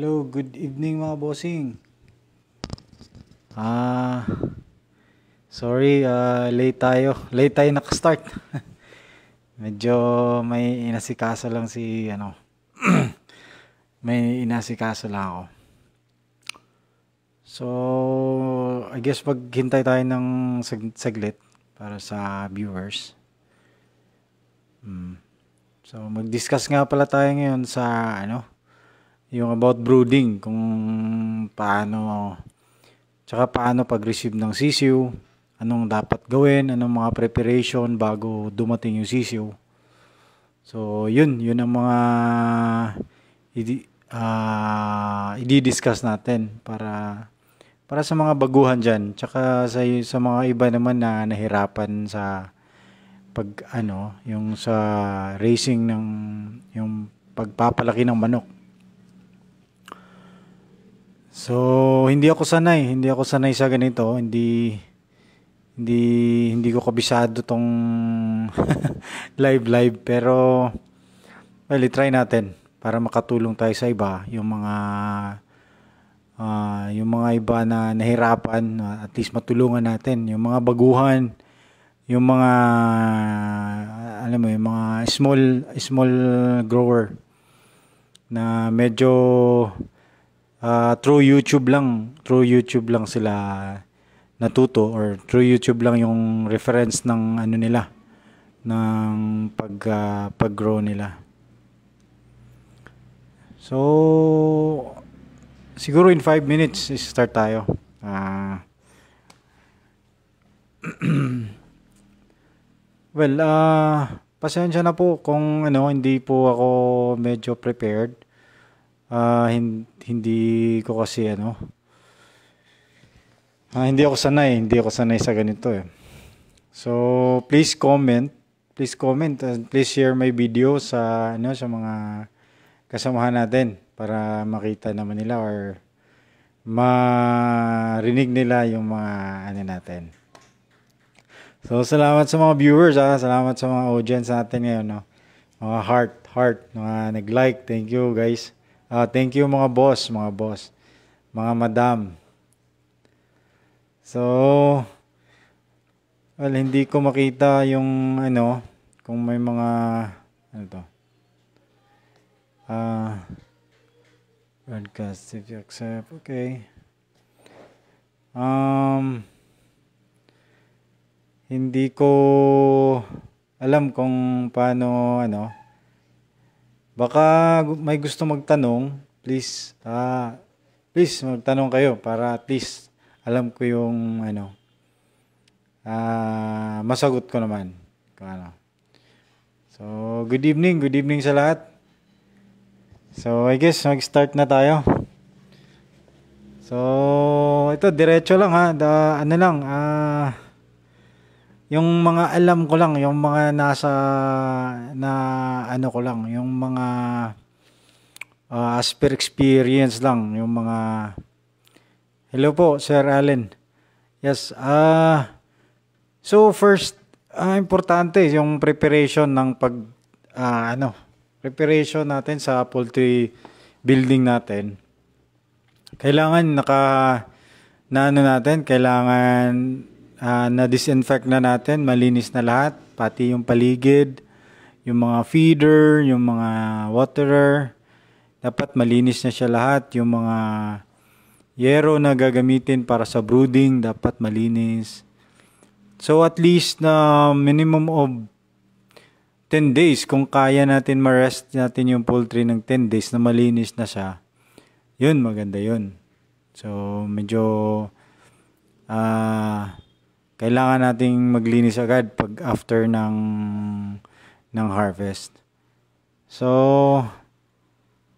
Hello, good evening mga bossing. Ah, sorry, uh, late tayo. Late tayo nakastart. Medyo may inasikaso lang si, ano, may inasikaso lang ako. So, I guess maghintay tayo ng sag- saglit para sa viewers. Mm. So, mag-discuss nga pala tayo ngayon sa, ano, yung about brooding kung paano tsaka paano pag-receive ng sisiw anong dapat gawin anong mga preparation bago dumating yung sisiw so yun yun ang mga idi, uh, i-discuss natin para para sa mga baguhan diyan tsaka sa sa mga iba naman na nahirapan sa pag ano yung sa racing ng yung pagpapalaki ng manok So, hindi ako sanay, hindi ako sanay sa ganito, hindi hindi hindi ko kabisado tong live live pero well, try natin para makatulong tayo sa iba, yung mga uh, yung mga iba na nahirapan, at least matulungan natin, yung mga baguhan, yung mga alam mo yung mga small small grower na medyo uh, through YouTube lang, through YouTube lang sila natuto or through YouTube lang yung reference ng ano nila ng pag uh, paggrow nila. So siguro in 5 minutes start tayo. Uh, well, uh, pasensya na po kung ano hindi po ako medyo prepared uh, hin- hindi ko kasi ano, uh, hindi ako sanay, hindi ako sanay sa ganito eh. So, please comment, please comment and please share my video sa ano sa mga kasamahan natin para makita naman nila or marinig nila yung mga ano natin. So, salamat sa mga viewers, ah. salamat sa mga audience natin ngayon. No? Mga heart, heart, mga nag-like. Thank you, guys. Uh, thank you mga boss, mga boss, mga madam. So, well, hindi ko makita yung ano, kung may mga, ano to, uh, broadcast if you accept, okay. Um, hindi ko alam kung paano, ano, Baka may gusto magtanong, please, ah, please magtanong kayo para at least alam ko yung ano, ah, masagot ko naman kung ano. So, good evening, good evening sa lahat. So, I guess mag-start na tayo. So, ito diretso lang ha, da, ano lang, ah, yung mga alam ko lang, yung mga nasa na ano ko lang, yung mga uh, as per experience lang, yung mga Hello po, Sir Allen. Yes, ah uh, so first uh, importante yung preparation ng pag uh, ano, preparation natin sa poultry building natin. Kailangan naka na ano natin, kailangan uh, na-disinfect na natin, malinis na lahat, pati yung paligid, yung mga feeder, yung mga waterer, dapat malinis na siya lahat, yung mga yero na gagamitin para sa brooding, dapat malinis. So at least na uh, minimum of 10 days, kung kaya natin ma-rest natin yung poultry ng 10 days na malinis na siya, yun, maganda yun. So, medyo ah uh, kailangan nating maglinis agad pag after ng ng harvest. So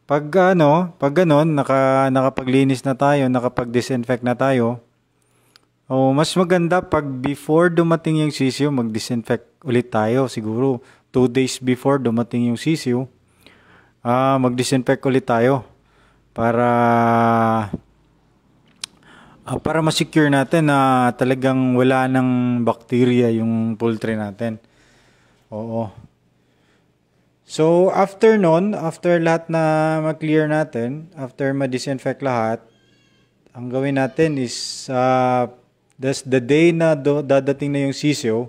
pag ano, pag ganun naka nakapaglinis na tayo, nakapag-disinfect na tayo. Oh, mas maganda pag before dumating yung sisyo, mag-disinfect ulit tayo siguro 2 days before dumating yung sisyo. Ah, uh, mag-disinfect ulit tayo para Uh, para ma-secure natin na talagang wala ng bacteria yung poultry natin. Oo. So, after nun, after lahat na mag clear natin, after ma-disinfect lahat, ang gawin natin is uh, ah, that's the day na do, dadating na yung sisyo,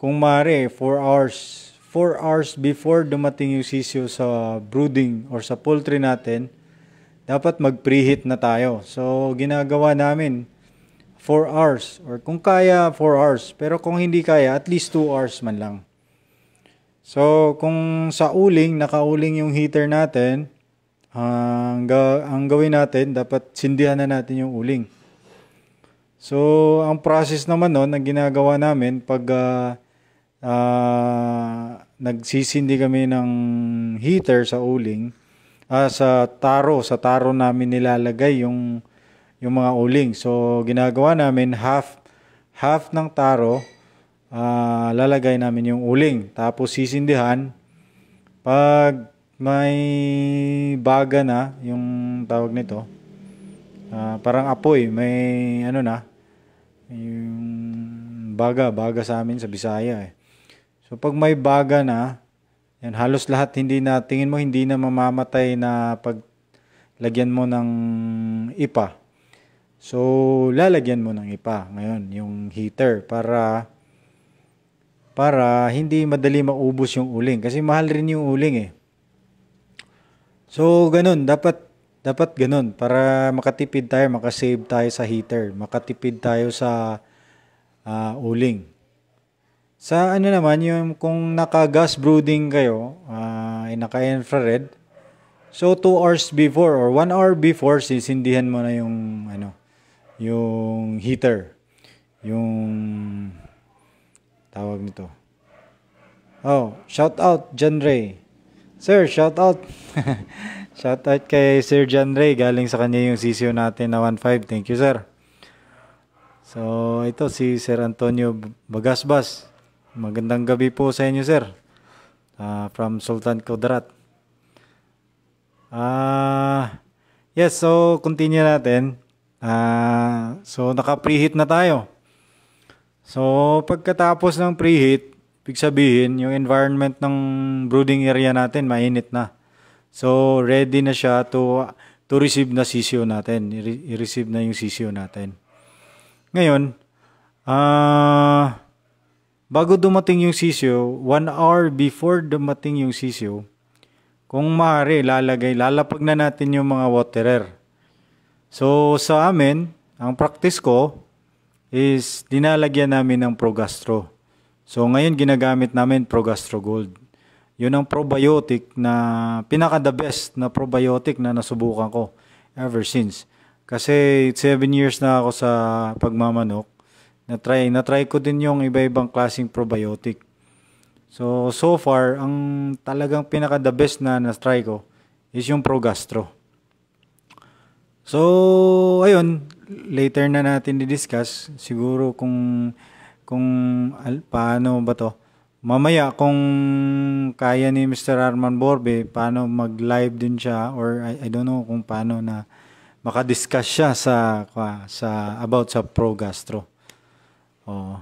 kung mare 4 hours, 4 hours before dumating yung sisyo sa brooding or sa poultry natin, dapat mag-preheat na tayo. So, ginagawa namin 4 hours or kung kaya 4 hours. Pero kung hindi kaya, at least 2 hours man lang. So, kung sa uling, nakauling yung heater natin, ang, ga- ang gawin natin, dapat sindihan na natin yung uling. So, ang process naman noon, ang ginagawa namin pag uh, uh, nagsisindi kami ng heater sa uling, uh, sa taro, sa taro namin nilalagay yung yung mga uling. So ginagawa namin half half ng taro uh, lalagay namin yung uling. Tapos sisindihan pag may baga na yung tawag nito. Uh, parang apoy, may ano na yung baga, baga sa amin sa Bisaya eh. So pag may baga na yan, halos lahat hindi na, tingin mo hindi na mamamatay na pag lagyan mo ng ipa. So, lalagyan mo ng ipa ngayon, yung heater para para hindi madali maubos yung uling kasi mahal rin yung uling eh. So, ganun dapat dapat ganun para makatipid tayo, makasave tayo sa heater, makatipid tayo sa uh, uling. Sa ano naman, yung kung naka-gas brooding kayo, uh, naka-infrared, so 2 hours before or 1 hour before, sisindihan mo na yung, ano, yung heater. Yung tawag nito. Oh, shout out John Ray. Sir, shout out. shout out kay Sir John Ray. Galing sa kanya yung sisyo natin na 1.5. Thank you, sir. So, ito si Sir Antonio Bagasbas. Magandang gabi po sa inyo, sir. Uh, from Sultan Kudrat. uh, yes, so continue natin. uh, so naka-preheat na tayo. So pagkatapos ng preheat, big sabihin yung environment ng brooding area natin mainit na. So ready na siya to to receive na sisyo natin. I-receive na yung sisyo natin. Ngayon, ah uh, bago dumating yung sisyo, one hour before dumating yung sisyo, kung maaari, lalagay, lalapag na natin yung mga waterer. So, sa amin, ang practice ko is dinalagyan namin ng Progastro. So, ngayon ginagamit namin Progastro Gold. Yun ang probiotic na pinaka-the best na probiotic na nasubukan ko ever since. Kasi 7 years na ako sa pagmamanok na-try. Na-try ko din yung iba-ibang klaseng probiotic. So, so far, ang talagang pinaka-the best na na-try ko is yung Progastro. So, ayun, later na natin i-discuss siguro kung kung al, paano ba to. Mamaya kung kaya ni Mr. Arman Borbe paano mag-live din siya or I, I don't know kung paano na maka-discuss siya sa sa about sa Progastro. Oo.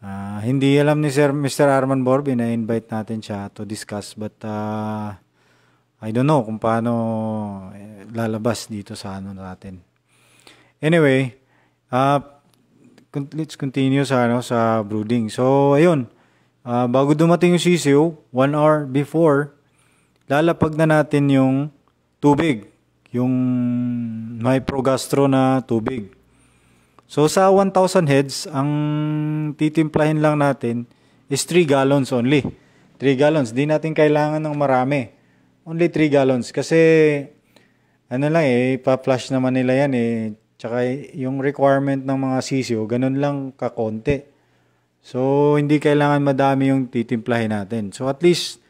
Uh, hindi alam ni Sir Mr. Arman Borby na invite natin siya to discuss but uh, I don't know kung paano eh, lalabas dito sa ano natin. Anyway, uh, let's continue sa ano sa brooding. So ayun, uh, bago dumating yung sisiyo, one hour before, lalapag na natin yung tubig, yung may progastro na tubig. So sa 1,000 heads, ang titimplahin lang natin is 3 gallons only. 3 gallons. Di natin kailangan ng marami. Only 3 gallons. Kasi ano lang eh, pa-flush naman nila yan eh. Tsaka yung requirement ng mga sisyo, ganun lang kakonti. So hindi kailangan madami yung titimplahin natin. So at least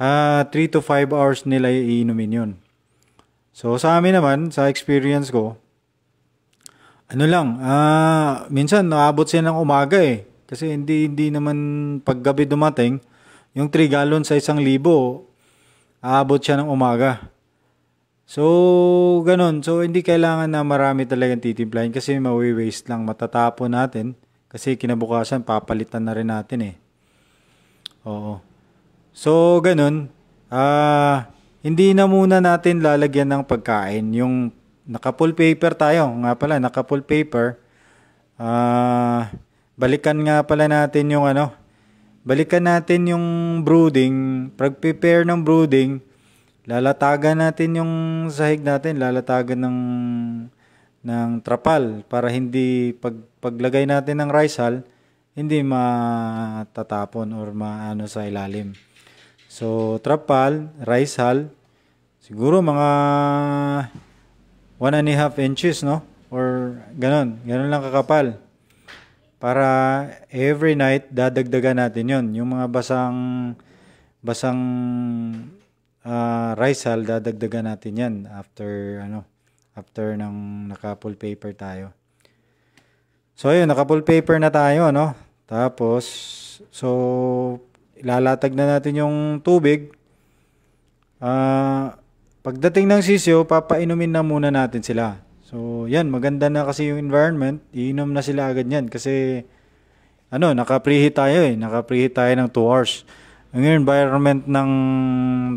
uh, ah, 3 to 5 hours nila iinumin yun. So sa amin naman, sa experience ko, ano lang, ah, minsan naabot siya ng umaga eh. Kasi hindi, hindi naman paggabi dumating, yung 3 gallon sa isang libo, aabot siya ng umaga. So, ganun. So, hindi kailangan na marami talagang titimplahin kasi mawi-waste lang matatapon natin. Kasi kinabukasan, papalitan na rin natin eh. Oo. So, ganun. Ah, uh, hindi na muna natin lalagyan ng pagkain yung naka full paper tayo nga pala naka full paper uh, balikan nga pala natin yung ano balikan natin yung brooding pag-prepare ng brooding lalatagan natin yung sahig natin lalatagan ng ng trapal para hindi pag paglagay natin ng rice hull hindi matatapon or maano sa ilalim so trapal rice hull siguro mga one and a half inches, no? Or ganun, ganun lang kakapal. Para every night, dadagdagan natin yon Yung mga basang, basang uh, rice hull, dadagdagan natin yan after, ano, after ng naka-full paper tayo. So, ayun, naka-full paper na tayo, no? Tapos, so, ilalatag na natin yung tubig. Ah, uh, Pagdating ng sisyo, papainumin na muna natin sila. So, yan, maganda na kasi yung environment. Iinom na sila agad yan kasi, ano, naka-preheat tayo eh. Naka-preheat tayo ng 2 hours. Ang environment ng,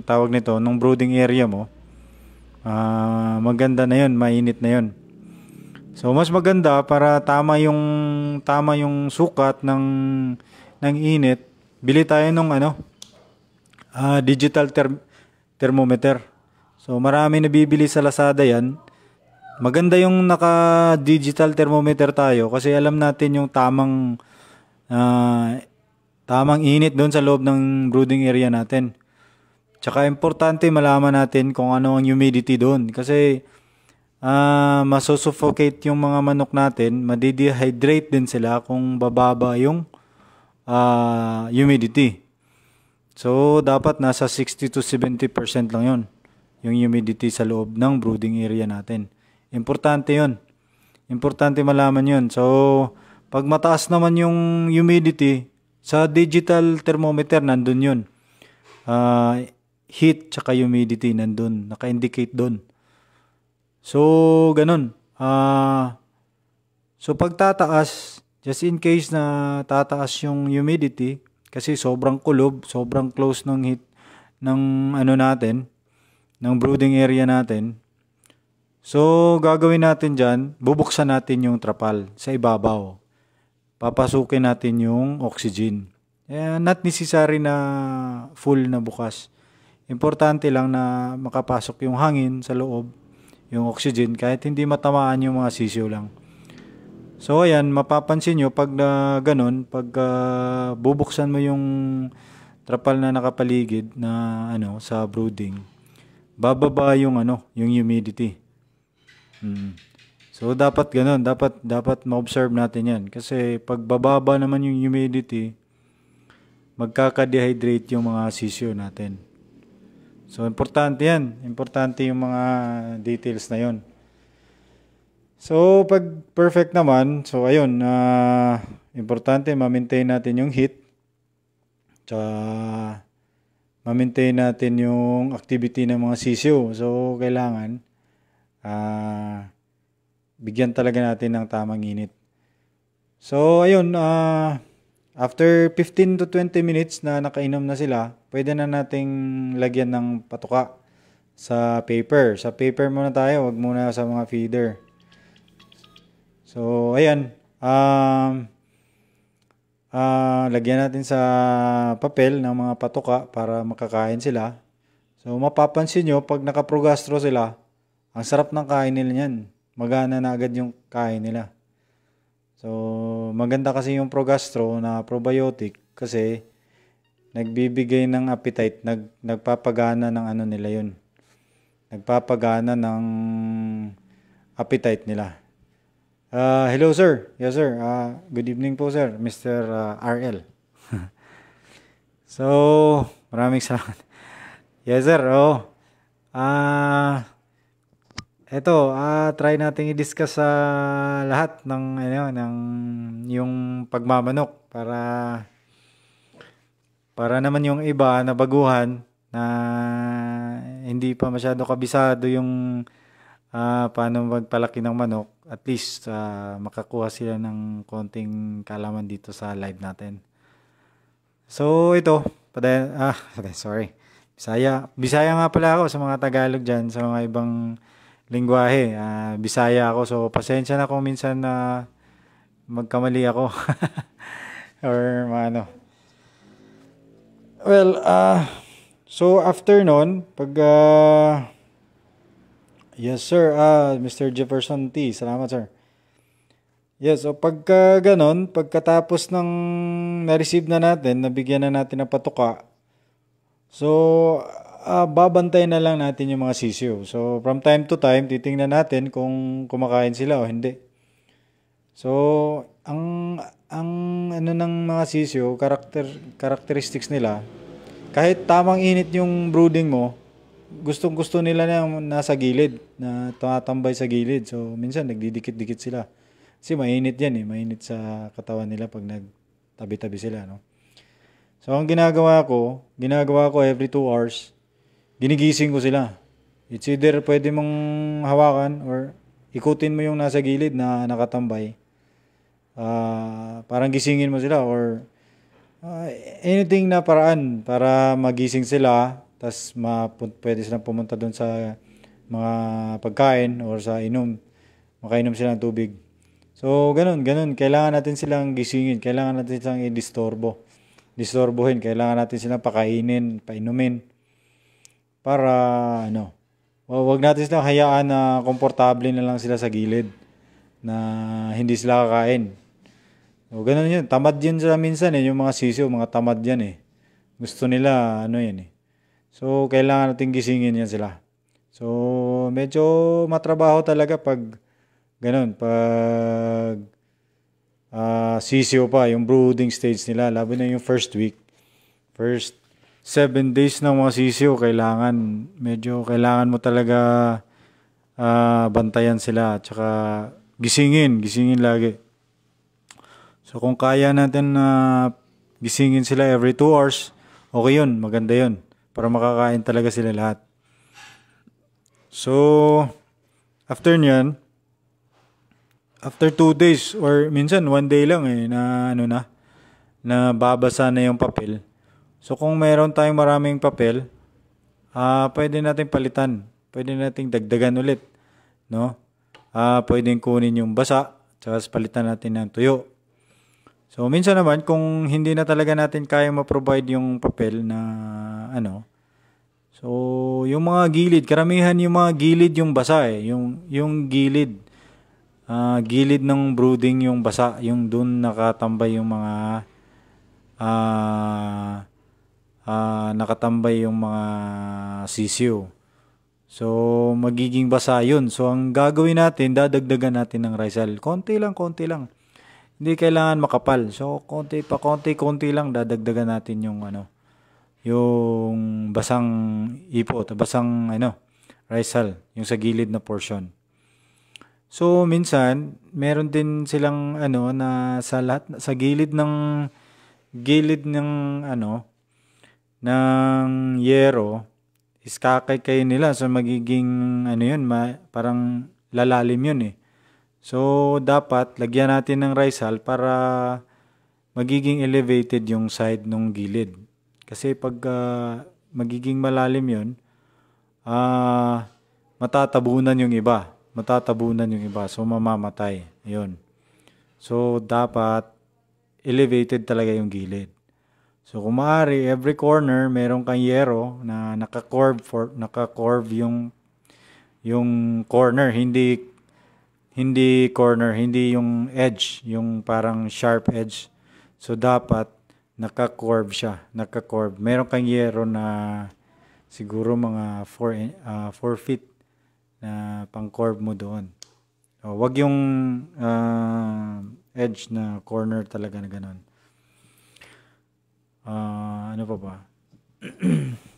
tawag nito, ng brooding area mo, uh, maganda na yun, mainit na yun. So, mas maganda para tama yung, tama yung sukat ng, ng init, bili tayo ng ano, uh, digital ter- thermometer So marami nabibili sa Lazada yan. Maganda yung naka-digital thermometer tayo kasi alam natin yung tamang uh, tamang init doon sa loob ng brooding area natin. Tsaka importante malaman natin kung ano ang humidity doon kasi uh, masusuffocate yung mga manok natin, madidehydrate din sila kung bababa yung uh, humidity. So dapat nasa 60 to 70% lang 'yon yung humidity sa loob ng brooding area natin. Importante yun. Importante malaman yun. So, pag mataas naman yung humidity, sa digital thermometer, nandun yun. Uh, heat tsaka humidity, nandun. Naka-indicate dun. So, ganun. Uh, so, pag tataas, just in case na tataas yung humidity, kasi sobrang kulob, sobrang close ng heat ng ano natin, ng brooding area natin. So, gagawin natin dyan, bubuksan natin yung trapal sa ibabaw. Papasukin natin yung oxygen. Eh, not necessary na full na bukas. Importante lang na makapasok yung hangin sa loob, yung oxygen, kahit hindi matamaan yung mga sisyo lang. So ayan, mapapansin nyo pag na uh, ganun, pag uh, bubuksan mo yung trapal na nakapaligid na ano sa brooding, bababa yung ano, yung humidity. Mm. So dapat ganun, dapat dapat ma-observe natin 'yan kasi pag bababa naman yung humidity, magkaka-dehydrate yung mga sisyo natin. So importante 'yan, importante yung mga details na 'yon. So pag perfect naman, so ayun, uh, importante ma-maintain natin yung heat. Tsaka ma-maintain natin yung activity ng mga sisiyo. So, kailangan uh, bigyan talaga natin ng tamang init. So, ayun, uh, after 15 to 20 minutes na nakainom na sila, pwede na nating lagyan ng patuka sa paper. Sa paper muna tayo, wag muna sa mga feeder. So, ayan. Um, uh, lagyan natin sa papel ng mga patuka para makakain sila. So mapapansin nyo, pag nakaprogastro sila, ang sarap ng kain nila yan. Magana na agad yung kain nila. So maganda kasi yung progastro na probiotic kasi nagbibigay ng appetite, nag, nagpapagana ng ano nila yun. Nagpapagana ng appetite nila. Uh, hello sir. Yes sir. Uh, good evening po sir, Mr. Uh, RL. so, maraming salamat. Yes sir. Oh. Ah uh, Eto, uh, try nating i-discuss sa uh, lahat ng ano ng yung pagmamanok para para naman yung iba na baguhan na hindi pa masyado kabisado yung uh, paano magpalaki ng manok, at least uh, makakuha sila ng konting kalaman dito sa live natin. So ito, paday, ah, sorry. Bisaya, Bisaya nga pala ako sa mga Tagalog diyan, sa mga ibang lingwahe. Uh, Bisaya ako, so pasensya na kung minsan na uh, magkamali ako. Or ano. Well, uh, so after noon, pag uh, Yes, sir. Ah, Mr. Jefferson T. Salamat, sir. Yes, so pagka ganon, pagkatapos ng na-receive na natin, nabigyan na natin ng patuka, so uh, babantay na lang natin yung mga sisiyo. So from time to time, titingnan natin kung kumakain sila o hindi. So ang ang ano ng mga sisiyo, character characteristics nila, kahit tamang init yung brooding mo, gustong gusto nila na nasa gilid, na tumatambay sa gilid. So, minsan nagdidikit-dikit sila. Kasi mainit yan eh, mainit sa katawan nila pag nagtabi-tabi sila, no? So, ang ginagawa ko, ginagawa ko every 2 hours, ginigising ko sila. It's either pwede mong hawakan or ikutin mo yung nasa gilid na nakatambay. Uh, parang gisingin mo sila or uh, anything na paraan para magising sila tapos pwede silang pumunta doon sa mga pagkain or sa inom. Makainom sila ng tubig. So, ganun, ganun. Kailangan natin silang gisingin. Kailangan natin silang i-disturbo. Disturbohin. Kailangan natin silang pakainin, painumin. Para, ano, wag natin silang hayaan na komportable na lang sila sa gilid. Na hindi sila kakain. O ganun yun. Tamad yun sila minsan eh. Yung mga sisiyo, mga tamad yan eh. Gusto nila, ano yan eh. So, kailangan natin gisingin yan sila. So, medyo matrabaho talaga pag ganun, pag uh, sisiyo pa, yung brooding stage nila, labi na yung first week. First seven days ng mga sisiyo, kailangan, medyo kailangan mo talaga uh, bantayan sila, tsaka gisingin, gisingin lagi. So kung kaya natin na uh, gisingin sila every 2 hours, okay yun, maganda yun para makakain talaga sila lahat. So, after nyan, after two days or minsan one day lang eh, na ano na, na babasa na yung papel. So, kung mayroon tayong maraming papel, ah uh, pwede nating palitan. Pwede nating dagdagan ulit. No? Ah, uh, pwedeng kunin yung basa, tapos palitan natin ng tuyo So minsan naman kung hindi na talaga natin kaya ma-provide yung papel na ano. So yung mga gilid, karamihan yung mga gilid yung basa eh, yung yung gilid uh, gilid ng brooding yung basa, yung doon nakatambay yung mga uh, uh, nakatambay yung mga sisiyo. So, magiging basa yun. So, ang gagawin natin, dadagdagan natin ng rice Rizal. Konti lang, konti lang hindi kailangan makapal. So, konti pa konti-konti lang dadagdagan natin yung ano, yung basang ipot, basang ano, risal, yung sa gilid na portion. So, minsan, meron din silang ano na sa lahat, sa gilid ng gilid ng ano ng yero is kakay kayo nila so magiging ano yun ma, parang lalalim yun eh So, dapat lagyan natin ng risal para magiging elevated yung side ng gilid. Kasi pag uh, magiging malalim yun, uh, matatabunan yung iba. Matatabunan yung iba. So, mamamatay. Yun. So, dapat elevated talaga yung gilid. So, kung maaari, every corner, meron kang yero na naka-curve, naka-curve yung, yung corner. Hindi hindi corner, hindi yung edge, yung parang sharp edge. So dapat naka-curve siya, naka-curve. Meron kang yero na siguro mga 4 uh, 4 feet na pang-curve mo doon. O, oh, wag yung uh, edge na corner talaga na ganun. Uh, ano pa ba?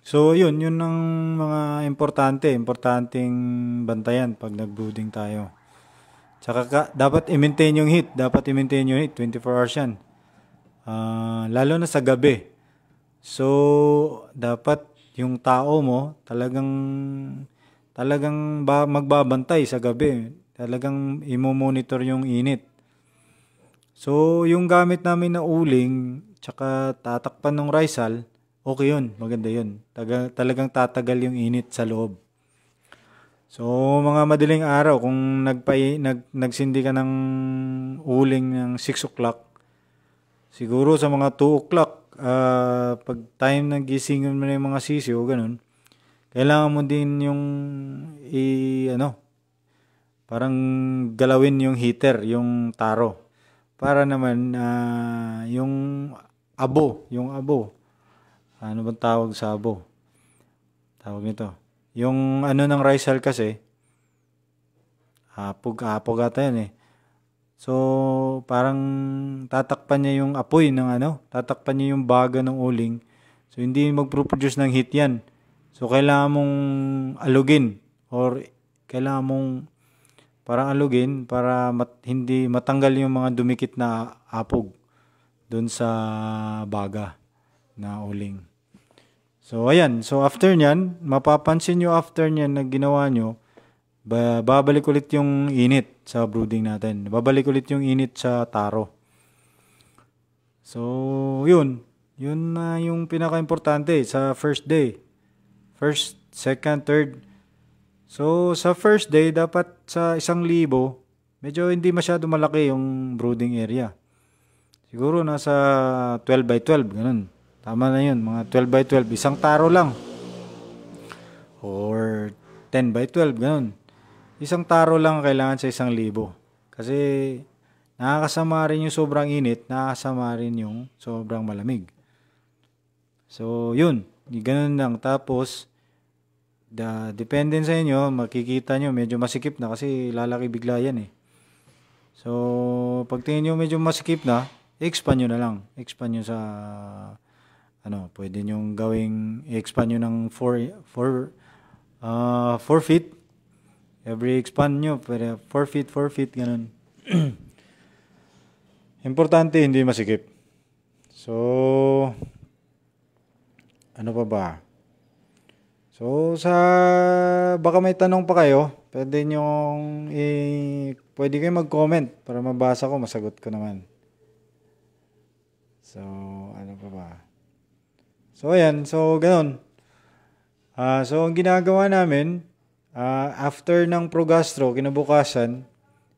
So, yun, yun ang mga importante, importanteng bantayan pag nag-brooding tayo. Tsaka ka, dapat i-maintain yung heat, dapat i-maintain yung heat, 24 hours yan. Uh, lalo na sa gabi. So, dapat yung tao mo talagang talagang ba, magbabantay sa gabi. Talagang imo-monitor yung init. So, yung gamit namin na uling, tsaka tatakpan ng risal, okay yun, maganda yun. Taga, talagang tatagal yung init sa loob. So, mga madaling araw, kung nagpay, nag, nagsindi ka ng uling ng 6 o'clock, siguro sa mga 2 o'clock, uh, pag time ng gisingan mo na yung mga sisi o ganun, kailangan mo din yung i, ano, parang galawin yung heater, yung taro. Para naman uh, yung abo, yung abo, ano bang tawag sa abo? Tawag nito. Yung ano ng rice hull kasi, apog, apog ata yan eh. So, parang tatakpan niya yung apoy ng ano, tatakpan niya yung baga ng uling. So, hindi magproproduce ng heat yan. So, kailangan mong alugin or kailangan mong parang alugin para mat, hindi matanggal yung mga dumikit na apog doon sa baga na uling. So, ayan. So, after nyan, mapapansin nyo after nyan na ginawa nyo, babalik ulit yung init sa brooding natin. Babalik ulit yung init sa taro. So, yun. Yun na uh, yung pinaka-importante sa first day. First, second, third. So, sa first day, dapat sa isang libo, medyo hindi masyado malaki yung brooding area. Siguro nasa 12 by 12, ganun. Tama na yun, mga 12 by 12, isang taro lang. Or 10 by 12, ganun. Isang taro lang kailangan sa isang libo. Kasi nakakasama rin yung sobrang init, nakakasama rin yung sobrang malamig. So, yun. Ganun lang. Tapos, the dependent sa inyo, makikita nyo, medyo masikip na kasi lalaki bigla yan eh. So, pag tingin nyo medyo masikip na, expand nyo na lang. Expand nyo sa ano, pwede nyo gawing i-expand nyo ng 4 4 uh, 4 feet. Every expand nyo, pwede 4 feet, 4 feet, ganun. Importante, hindi masikip. So, ano pa ba? So, sa, baka may tanong pa kayo, pwede nyo, i, pwede kayo mag-comment para mabasa ko, masagot ko naman. So, So, ayan. So, ganun. Uh, so, ang ginagawa namin, uh, after ng progastro, kinabukasan,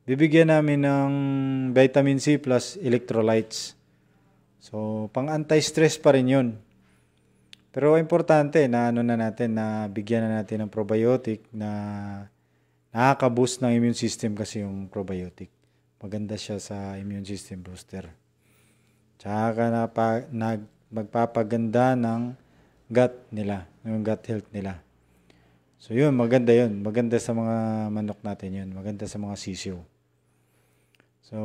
bibigyan namin ng vitamin C plus electrolytes. So, pang anti-stress pa rin yun. Pero importante na ano na natin, na bigyan na natin ng probiotic na nakaka-boost ng immune system kasi yung probiotic. Maganda siya sa immune system booster. Tsaka na pa, nag magpapaganda ng gut nila, ng gut health nila. So yun, maganda yun. Maganda sa mga manok natin yun. Maganda sa mga sisiw. So,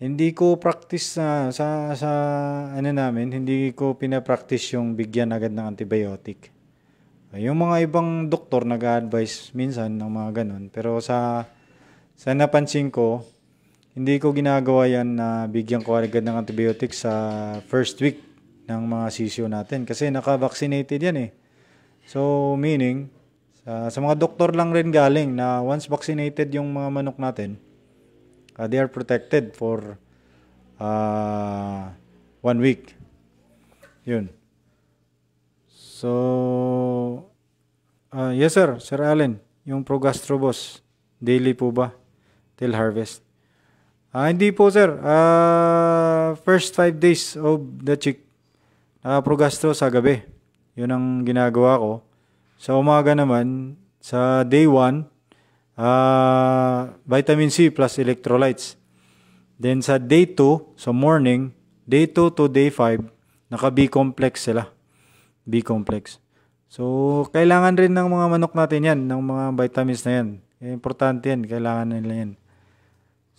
hindi ko practice sa, sa, sa ano namin, hindi ko pinapractice yung bigyan agad ng antibiotic. Yung mga ibang doktor nag-advise minsan ng mga ganun. Pero sa, sa napansin ko, hindi ko ginagawa yan na bigyan ko agad ng antibiotic sa first week ng mga sisyo natin kasi naka-vaccinated yan eh. So, meaning, sa, sa mga doktor lang rin galing na once vaccinated yung mga manok natin, uh, they are protected for uh, one week. Yun. So, uh, yes sir, Sir Allen, yung Progastrobos, daily po ba till harvest? Ah, hindi po sir. Uh, first five days of the chick, ah, progastro sa gabi. Yun ang ginagawa ko. Sa umaga naman, sa day 1, uh, ah, vitamin C plus electrolytes. Then sa day 2, sa morning, day 2 to day 5, naka B-complex sila. B-complex. So, kailangan rin ng mga manok natin yan, ng mga vitamins na yan. Eh, importante yan, kailangan nila yan.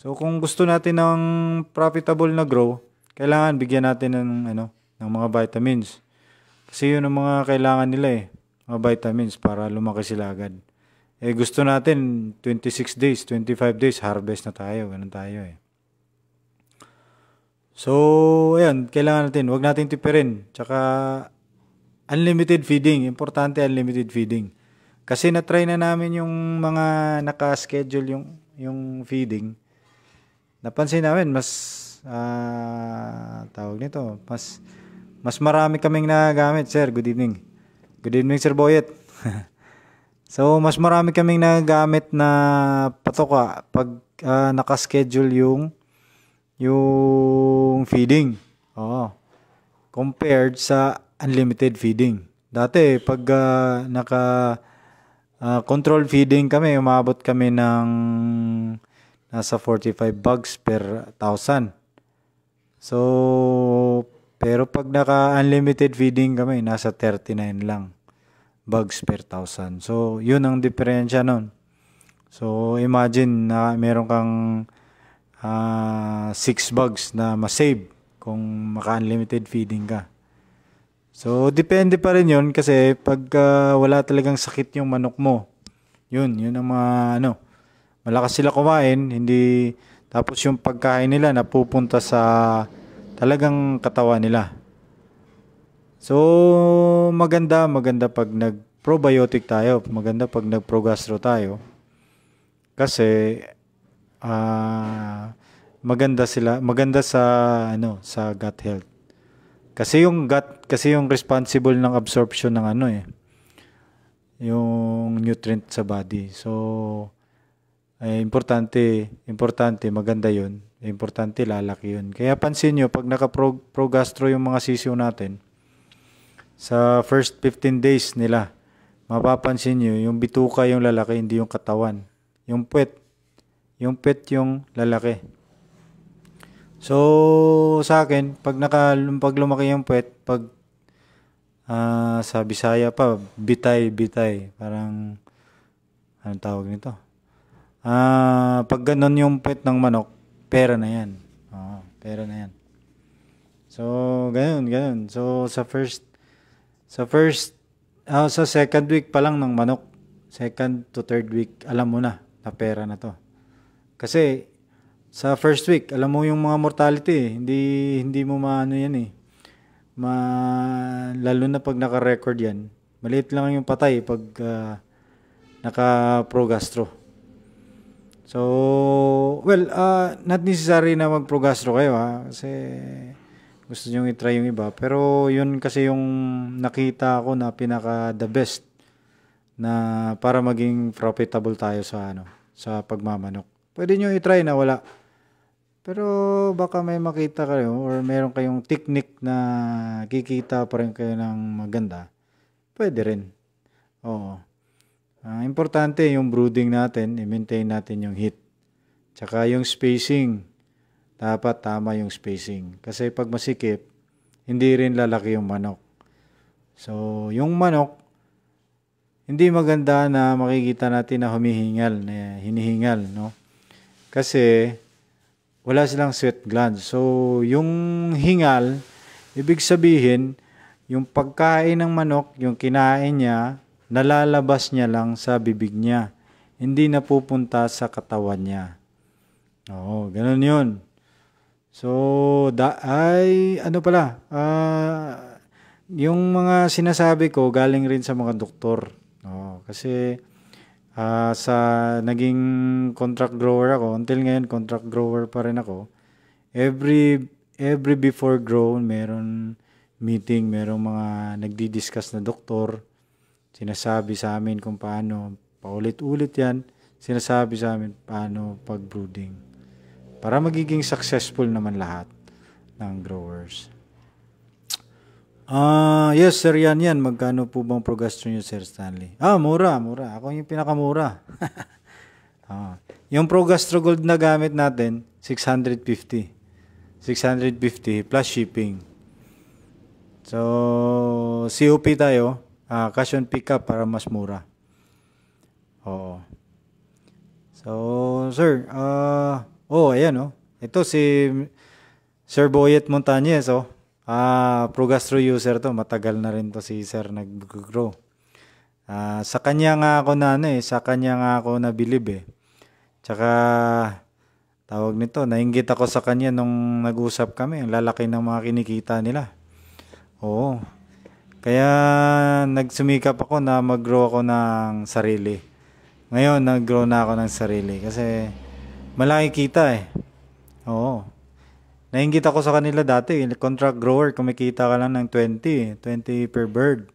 So kung gusto natin ng profitable na grow, kailangan bigyan natin ng ano, ng mga vitamins. Kasi yun ang mga kailangan nila eh, mga vitamins para lumaki sila agad. Eh gusto natin 26 days, 25 days harvest na tayo, ganun tayo eh. So, ayan, kailangan natin, wag natin tipirin. Tsaka, unlimited feeding. Importante, unlimited feeding. Kasi na-try na namin yung mga naka-schedule yung, yung feeding napansin namin mas uh, tawag nito, mas mas marami kaming nagagamit, sir. Good evening. Good evening, Sir Boyet. so, mas marami kaming nagagamit na patoka pag uh, nakaschedule yung yung feeding. oh Compared sa unlimited feeding. Dati, pag uh, naka uh, control feeding kami, umabot kami ng nasa 45 bucks per 1,000. So, pero pag naka-unlimited feeding kami, nasa 39 lang bugs per 1,000. So, yun ang diferensya noon. So, imagine na meron kang 6 uh, ah, bugs na ma-save kung maka-unlimited feeding ka. So, depende pa rin yun kasi pag uh, wala talagang sakit yung manok mo, yun, yun ang mga ano, malakas sila kumain, hindi tapos yung pagkain nila napupunta sa talagang katawan nila. So, maganda, maganda pag nag-probiotic tayo, maganda pag nag-progastro tayo. Kasi uh, maganda sila, maganda sa ano, sa gut health. Kasi yung gut, kasi yung responsible ng absorption ng ano eh, yung nutrient sa body. So, eh, importante, importante, maganda yun. Eh, importante, lalaki yun. Kaya pansin nyo, pag naka-progastro yung mga sisyo natin, sa first 15 days nila, mapapansin nyo, yung bituka yung lalaki, hindi yung katawan. Yung pwet. yung puwet yung lalaki. So, sa akin, pag, naka, pag lumaki yung puwet, pag uh, sa Bisaya pa, bitay, bitay, parang, anong tawag nito? Ah, pag ganun yung pet ng manok, pera na yan. Oo, pera na yan. So, ganun, ganun. So, sa first, sa first, oh, sa second week pa lang ng manok, second to third week, alam mo na na pera na to. Kasi, sa first week, alam mo yung mga mortality, eh. hindi, hindi mo maano yan eh. Ma, lalo na pag naka-record yan, maliit lang yung patay pag uh, naka-progastro. So, well, uh, not necessary na mag-progastro kayo ha, kasi gusto nyo i-try yung iba. Pero yun kasi yung nakita ko na pinaka the best na para maging profitable tayo sa ano sa pagmamanok. Pwede nyo i-try na wala. Pero baka may makita kayo or meron kayong technique na kikita pa rin kayo ng maganda. Pwede rin. Oo. Ang ah, importante yung brooding natin, i-maintain natin yung heat. Tsaka yung spacing, dapat tama yung spacing. Kasi pag masikip, hindi rin lalaki yung manok. So, yung manok, hindi maganda na makikita natin na humihingal, na hinihingal, no? Kasi wala silang sweat glands. So, yung hingal, ibig sabihin, yung pagkain ng manok, yung kinain niya, Nalalabas niya lang sa bibig niya. Hindi napupunta sa katawan niya. Oo, ganun yun. So, da, ay, ano pala, uh, yung mga sinasabi ko galing rin sa mga doktor. Oo, kasi uh, sa naging contract grower ako, until ngayon contract grower pa rin ako, every every before grow meron meeting, merong mga nagdi-discuss na doktor sinasabi sa amin kung paano, paulit-ulit yan, sinasabi sa amin paano pag-brooding para magiging successful naman lahat ng growers. Ah, uh, yes, sir, yan yan. Magkano po bang progastro nyo, Sir Stanley? Ah, mura, mura. Ako yung pinakamura. ah, yung progastro gold na gamit natin, 650. 650 plus shipping. So, COP tayo uh, ah, cash on pickup para mas mura. Oo. So, sir, uh, oh, ayan oh. Ito si Sir Boyet Montañez oh. Ah, pro Progastro user to, matagal na rin to si Sir nag-grow. Uh, sa kanya nga ako na ano eh, sa kanya nga ako nabilib eh. Tsaka tawag nito, nainggit ako sa kanya nung nag-usap kami, ang lalaki ng mga kinikita nila. Oo, kaya nagsumikap ako na mag-grow ako ng sarili. Ngayon, nag-grow na ako ng sarili kasi malaki kita eh. Oo. Nainggit ako sa kanila dati, contract grower, kumikita ka lang ng 20, 20 per bird.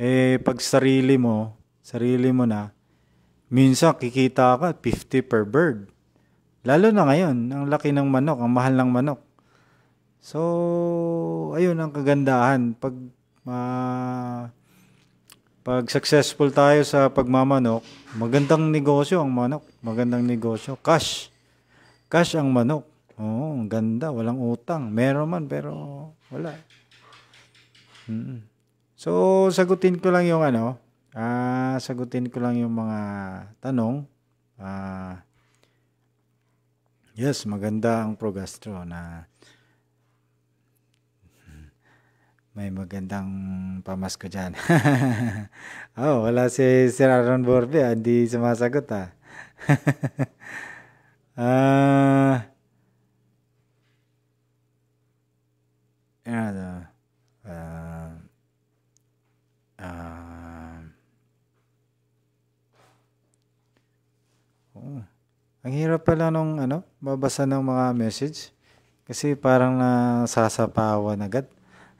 Eh, pag sarili mo, sarili mo na, minsan kikita ka 50 per bird. Lalo na ngayon, ang laki ng manok, ang mahal ng manok. So, ayun ang kagandahan. Pag ma pag successful tayo sa pagmamanok, magandang negosyo ang manok. Magandang negosyo. Cash. Cash ang manok. Oo, ang ganda. Walang utang. Meron man, pero wala. Mm. So, sagutin ko lang yung ano. Ah, sagutin ko lang yung mga tanong. Ah, yes, maganda ang Progastro na May magandang pamasko dyan. oh, wala si Sir Aaron Borbe. Ah, hindi sumasagot ah. Ah... uh, yeah, uh, ah. uh, ah. oh. Ang hirap pala nung ano, babasa ng mga message kasi parang nasasapawan agad.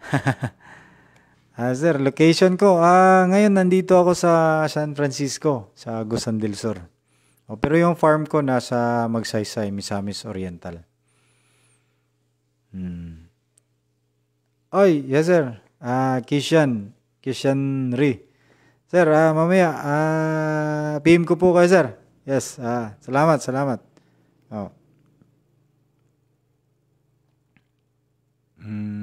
ah, sir, location ko. Ah, ngayon nandito ako sa San Francisco, sa Gusan del Sur. Oh, pero yung farm ko nasa Magsaysay, Misamis Oriental. Hmm. Oy, yes sir. Ah, Kishan, Kishan Ri. Sir, ah, mamaya ah, PM ko po kayo, sir. Yes, ah, salamat, salamat. Oh. Hmm.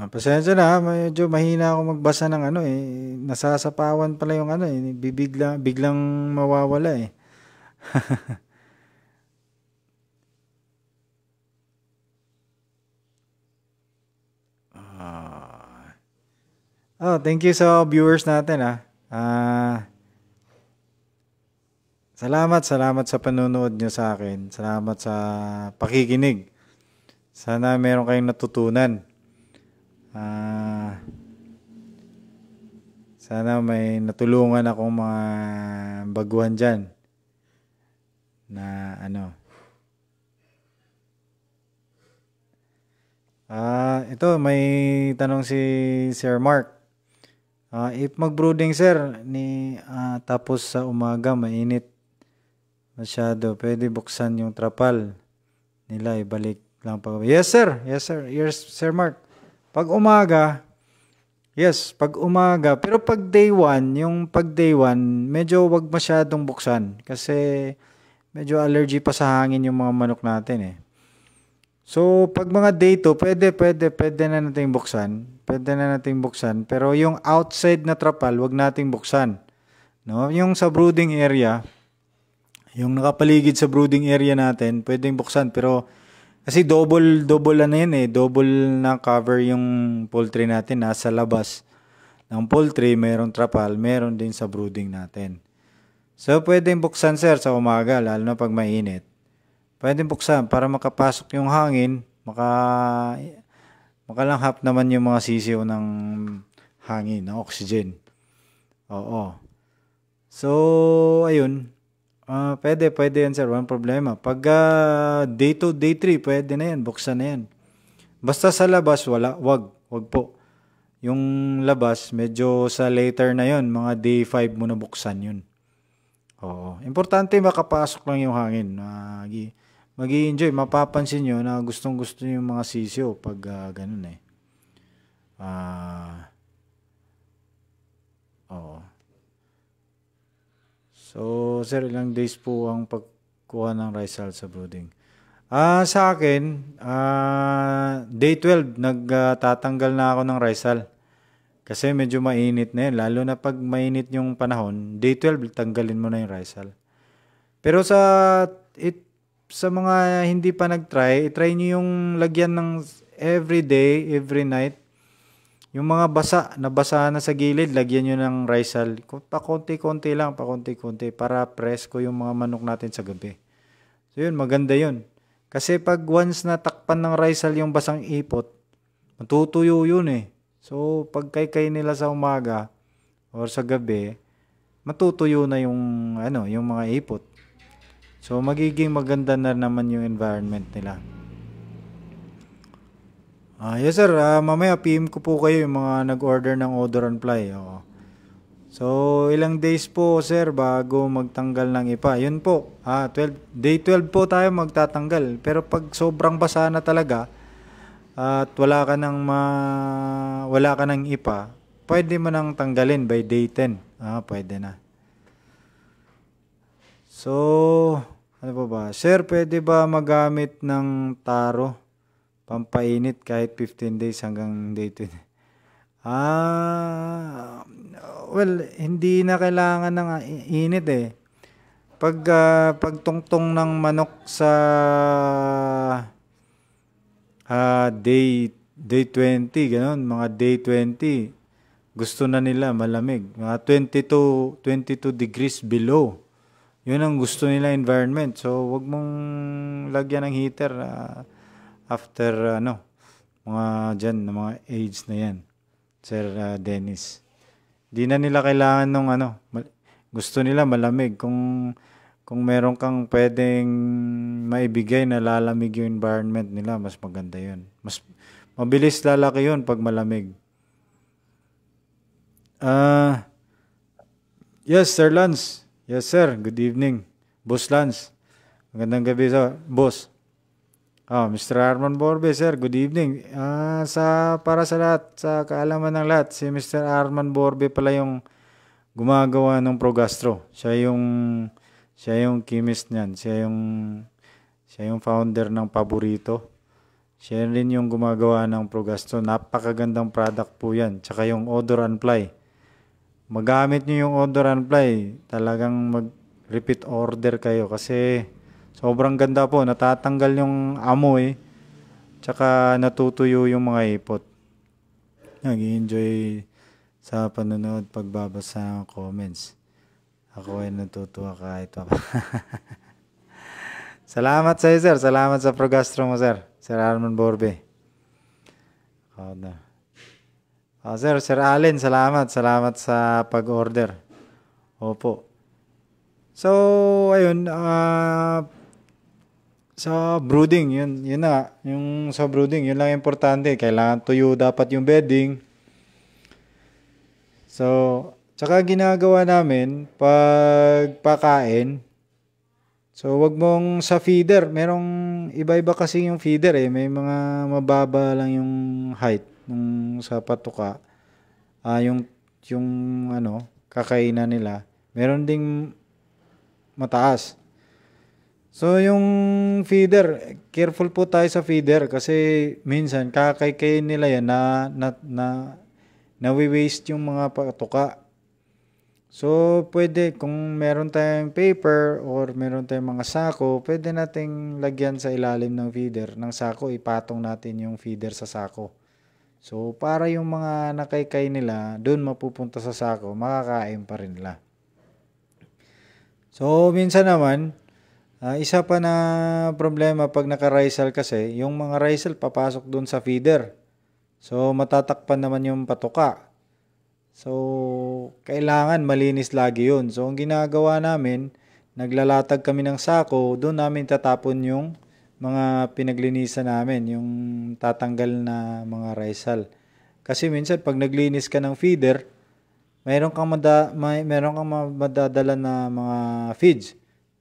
Ah, pasensya na, medyo mahina ako magbasa ng ano eh. Nasasapawan pala yung ano eh. Bibigla, biglang mawawala eh. ah. oh, thank you sa so viewers natin ah. Ah, Salamat, salamat sa panonood niyo sa akin. Salamat sa pakikinig. Sana meron kayong natutunan. Ah, sana may natulungan akong mga baguhan dyan na ano. Ah, ito may tanong si Sir Mark. Ah, if magbrooding sir ni ah, tapos sa umaga mainit masyado, pwede buksan yung trapal nila ibalik lang pag Yes sir, yes sir, yes Sir Mark. Pag umaga, yes, pag umaga. Pero pag day one, yung pag day one, medyo wag masyadong buksan. Kasi medyo allergy pa sa hangin yung mga manok natin eh. So, pag mga day 2, pwede, pwede, pwede na nating buksan. Pwede na nating buksan. Pero yung outside na trapal, wag nating buksan. No? Yung sa brooding area, yung nakapaligid sa brooding area natin, pwedeng buksan. Pero kasi double, double ano yun eh. Double na cover yung poultry natin. Nasa labas ng poultry, meron trapal, meron din sa brooding natin. So, pwedeng buksan sir sa umaga, lalo na pag mainit. Pwedeng buksan para makapasok yung hangin, maka, makalanghap naman yung mga sisiw ng hangin, ng oxygen. Oo. So, ayun. Uh, pwede, pwede yan sir. Walang problema. Pag uh, day 2, day 3, pwede na yan. Buksan na yan. Basta sa labas, wala. Wag. Wag po. Yung labas, medyo sa later na yon Mga day 5 muna buksan yun. Oo. Importante makapasok lang yung hangin. Uh, ah, mag enjoy Mapapansin nyo na gustong gusto nyo yung mga sisyo pag uh, ganun eh. Ah... Uh, oo. So, sir, ilang days po ang pagkuha ng rice hull sa brooding? Ah, uh, sa akin, ah, uh, day 12, nagtatanggal uh, na ako ng rice hull. Kasi medyo mainit na yun. Lalo na pag mainit yung panahon, day 12, tanggalin mo na yung rice hull. Pero sa, it, sa mga hindi pa nag-try, itry nyo yung lagyan ng every day, every night, yung mga basa, nabasa na sa gilid, lagyan nyo ng risal. Pakunti-kunti lang, pakunti-kunti para presko yung mga manok natin sa gabi. So yun, maganda yun. Kasi pag once natakpan ng risal yung basang ipot, matutuyo yun eh. So pag kaykay nila sa umaga or sa gabi, matutuyo na yung ano, yung mga ipot. So magiging maganda na naman yung environment nila. Ah, yes sir, uh, mamaya PM ko po kayo yung mga nag-order ng odor and fly. Oo. So, ilang days po sir bago magtanggal ng ipa. Yun po, ah, 12, day 12 po tayo magtatanggal. Pero pag sobrang basa na talaga at wala ka ng ma, wala ka ng ipa, pwede mo nang tanggalin by day 10. Ah, pwede na. So, ano pa ba? Sir, pwede ba magamit ng taro? pampainit kahit 15 days hanggang day 20. Ah, well, hindi na kailangan ng init eh. Pag uh, pagtungtong ng manok sa uh, day day 20, ganun, mga day 20, gusto na nila malamig. Mga 22, 22 degrees below. Yun ang gusto nila environment. So, wag mong lagyan ng heater. Uh, after uh, ano, mga dyan, na mga age na yan, Sir uh, Dennis. Di na nila kailangan nung ano, mal- gusto nila malamig. Kung, kung meron kang pwedeng maibigay na lalamig yung environment nila, mas maganda yun. Mas, mabilis lalaki yun pag malamig. Ah, uh, yes, Sir Lance. Yes, sir. Good evening. Boss Lance. Magandang gabi, sir. Boss, Oh, Mr. Arman Borbe, sir, good evening. Uh, sa para sa lahat, sa kaalaman ng lahat, si Mr. Arman Borbe pala yung gumagawa ng Progastro. Siya yung siya yung chemist niyan, siya yung siya yung founder ng Paborito. Siya rin yung gumagawa ng Progastro. Napakagandang product po 'yan, tsaka yung Odor and Fly. Magamit niyo yung Odor and Fly, talagang mag repeat order kayo kasi Sobrang ganda po, natatanggal yung amoy, tsaka natutuyo yung mga ipot. Nag-enjoy sa panonood, pagbabasa ng comments. Ako ay natutuwa kahit pa. Salamat sa sir. Salamat sa progastro mo, sir. Sir Arman Borbe. Oh, na. Oh, sir, Sir Allen, salamat. Salamat sa pag-order. Opo. So, ayun. Uh, sa brooding, yun, yun na. Yung sa brooding, yun lang importante. Kailangan tuyo dapat yung bedding. So, tsaka ginagawa namin pag pakain. So, wag mong sa feeder. Merong iba-iba kasi yung feeder eh. May mga mababa lang yung height nung sa patuka. Ah, yung yung ano, kakainan nila. Meron ding mataas. So yung feeder, careful po tayo sa feeder kasi minsan kakaykayin nila yan na, na, na nawi-waste yung mga patuka. So pwede kung meron tayong paper or meron tayong mga sako, pwede nating lagyan sa ilalim ng feeder ng sako, ipatong natin yung feeder sa sako. So para yung mga nakaykay nila, doon mapupunta sa sako, makakain pa rin nila. So minsan naman, Uh, isa pa na problema pag naka-risal kasi, yung mga risal papasok doon sa feeder. So, matatakpan naman yung patuka. So, kailangan malinis lagi yun. So, ang ginagawa namin, naglalatag kami ng sako, doon namin tatapon yung mga pinaglinisan namin, yung tatanggal na mga risal. Kasi minsan, pag naglinis ka ng feeder, mayroon kang, mada, may, mayroon kang madadala na mga feeds.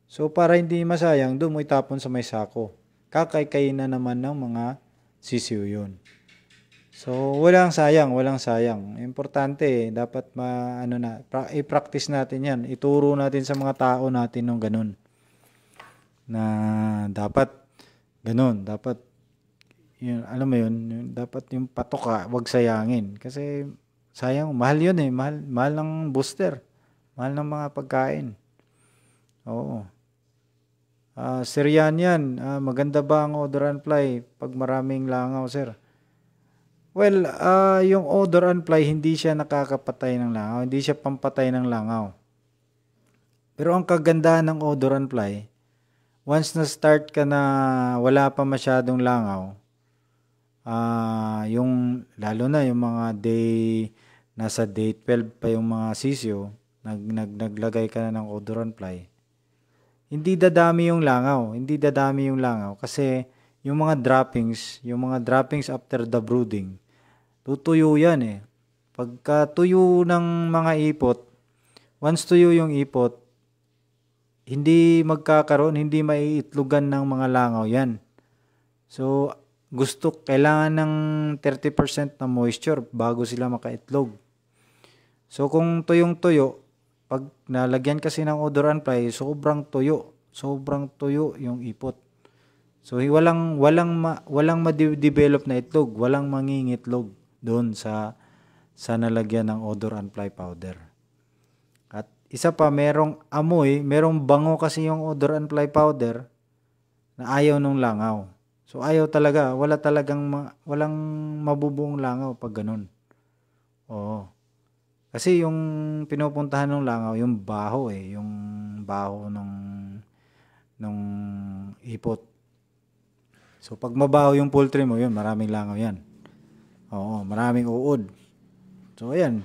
So para hindi masayang, doon mo itapon sa may sako. Kakaikayin na naman ng mga sisiw yun. So walang sayang, walang sayang. Importante eh, dapat ma, ano na, pra, i-practice natin yan. Ituro natin sa mga tao natin ng ganun. Na dapat, ganun, dapat, yun, alam mo yun, yun dapat yung patok ka, ah, wag sayangin. Kasi sayang, mahal yun eh, mahal, mahal ng booster. Mahal ng mga pagkain. Oo. Uh, ah, Sirian yan. Uh, maganda ba ang odor and fly pag maraming langaw, sir? Well, uh, yung odor and fly, hindi siya nakakapatay ng langaw. Hindi siya pampatay ng langaw. Pero ang kagandahan ng odor and fly, once na start ka na wala pa masyadong langaw, uh, yung lalo na yung mga day nasa day 12 pa yung mga sisyo, nag, nag naglagay ka na ng odorant fly hindi dadami yung langaw. Hindi dadami yung langaw kasi yung mga droppings, yung mga droppings after the brooding, tutuyo yan eh. Pagka tuyo ng mga ipot, once tuyo yung ipot, hindi magkakaroon, hindi maiitlogan ng mga langaw yan. So, gusto, kailangan ng 30% na moisture bago sila makaitlog. So, kung tuyong-tuyo, pag nalagyan kasi ng odorant fly, sobrang tuyo. Sobrang tuyo yung ipot. So walang walang ma, walang ma-develop na itlog, walang mangingitlog doon sa sa nalagyan ng odorant fly powder. At isa pa merong amoy, merong bango kasi yung odorant fly powder na ayaw nung langaw. So ayaw talaga, wala talagang ma, walang mabubuong langaw pag ganun. Oo. Kasi yung pinupuntahan ng langaw, yung baho eh, yung baho ng ng ipot. So pag mabaho yung poultry mo, yun, maraming langaw yan. Oo, maraming uod. So ayan.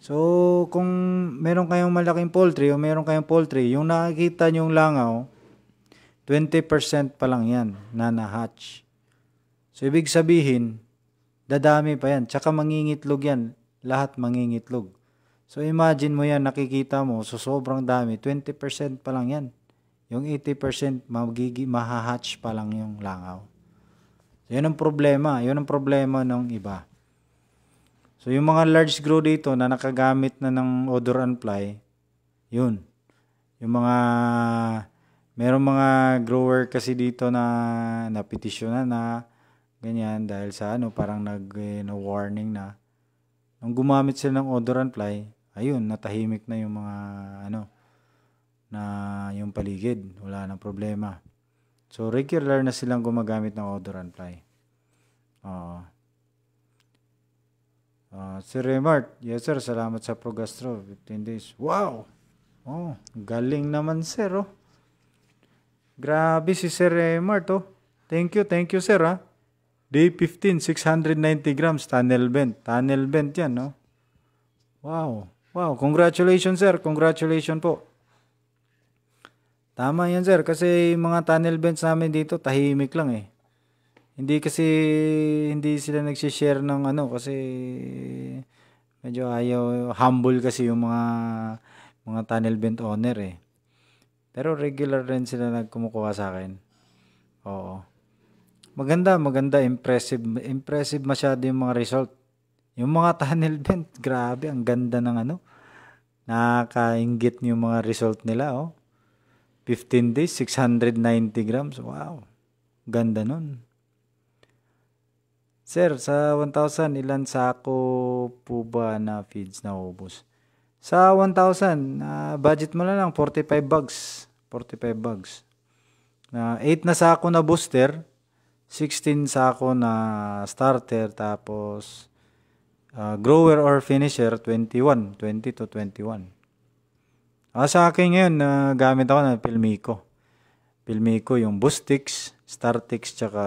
So kung meron kayong malaking poultry o meron kayong poultry, yung nakikita yung langaw, 20% pa lang yan na na-hatch. So ibig sabihin, dadami pa yan. Tsaka mangingitlog yan lahat mangingitlog. So imagine mo yan, nakikita mo, so sobrang dami, 20% pa lang yan. Yung 80% magigi, mahahatch pa lang yung langaw. So yun ang problema, yun ang problema ng iba. So yung mga large grow dito na nakagamit na ng odor and fly, yun. Yung mga, merong mga grower kasi dito na napetisyon na, na, ganyan, dahil sa ano, parang nag-warning eh, warning na Nung gumamit sila ng odorant fly, ayun, natahimik na yung mga ano na yung paligid, wala nang problema. So regular na silang gumagamit ng odorant fly. Oo. Uh, si Remart, yes sir, salamat sa Progastro, 15 days. Wow! Oh, galing naman sir, oh. Grabe si Sir Remart, oh. Thank you, thank you sir, ha. Ah. Day 15, 690 grams, tunnel bent. Tunnel bent yan, no? Wow. Wow. Congratulations, sir. Congratulations po. Tama yan, sir. Kasi mga tunnel bends namin dito, tahimik lang eh. Hindi kasi, hindi sila nagsishare ng ano, kasi medyo ayaw, humble kasi yung mga, mga tunnel bent owner eh. Pero regular rin sila nagkumukuha sa akin. Oo. Maganda, maganda, impressive. Impressive masyado yung mga result. Yung mga tunnel vent, grabe, ang ganda ng ano. Nakakaingit yung mga result nila, oh. 15 days, 690 grams. Wow. Ganda nun. Sir, sa 1,000, ilan sako po ba na feeds na ubus? Sa 1,000, uh, budget mo na lang, 45 bags. 45 bags. Uh, 8 na sako na booster, 16 sako na starter tapos uh, grower or finisher 21, 20 to 21. Ah, sa akin ngayon, uh, gamit ako na Filmico. Filmico yung Boostix, Startix, tsaka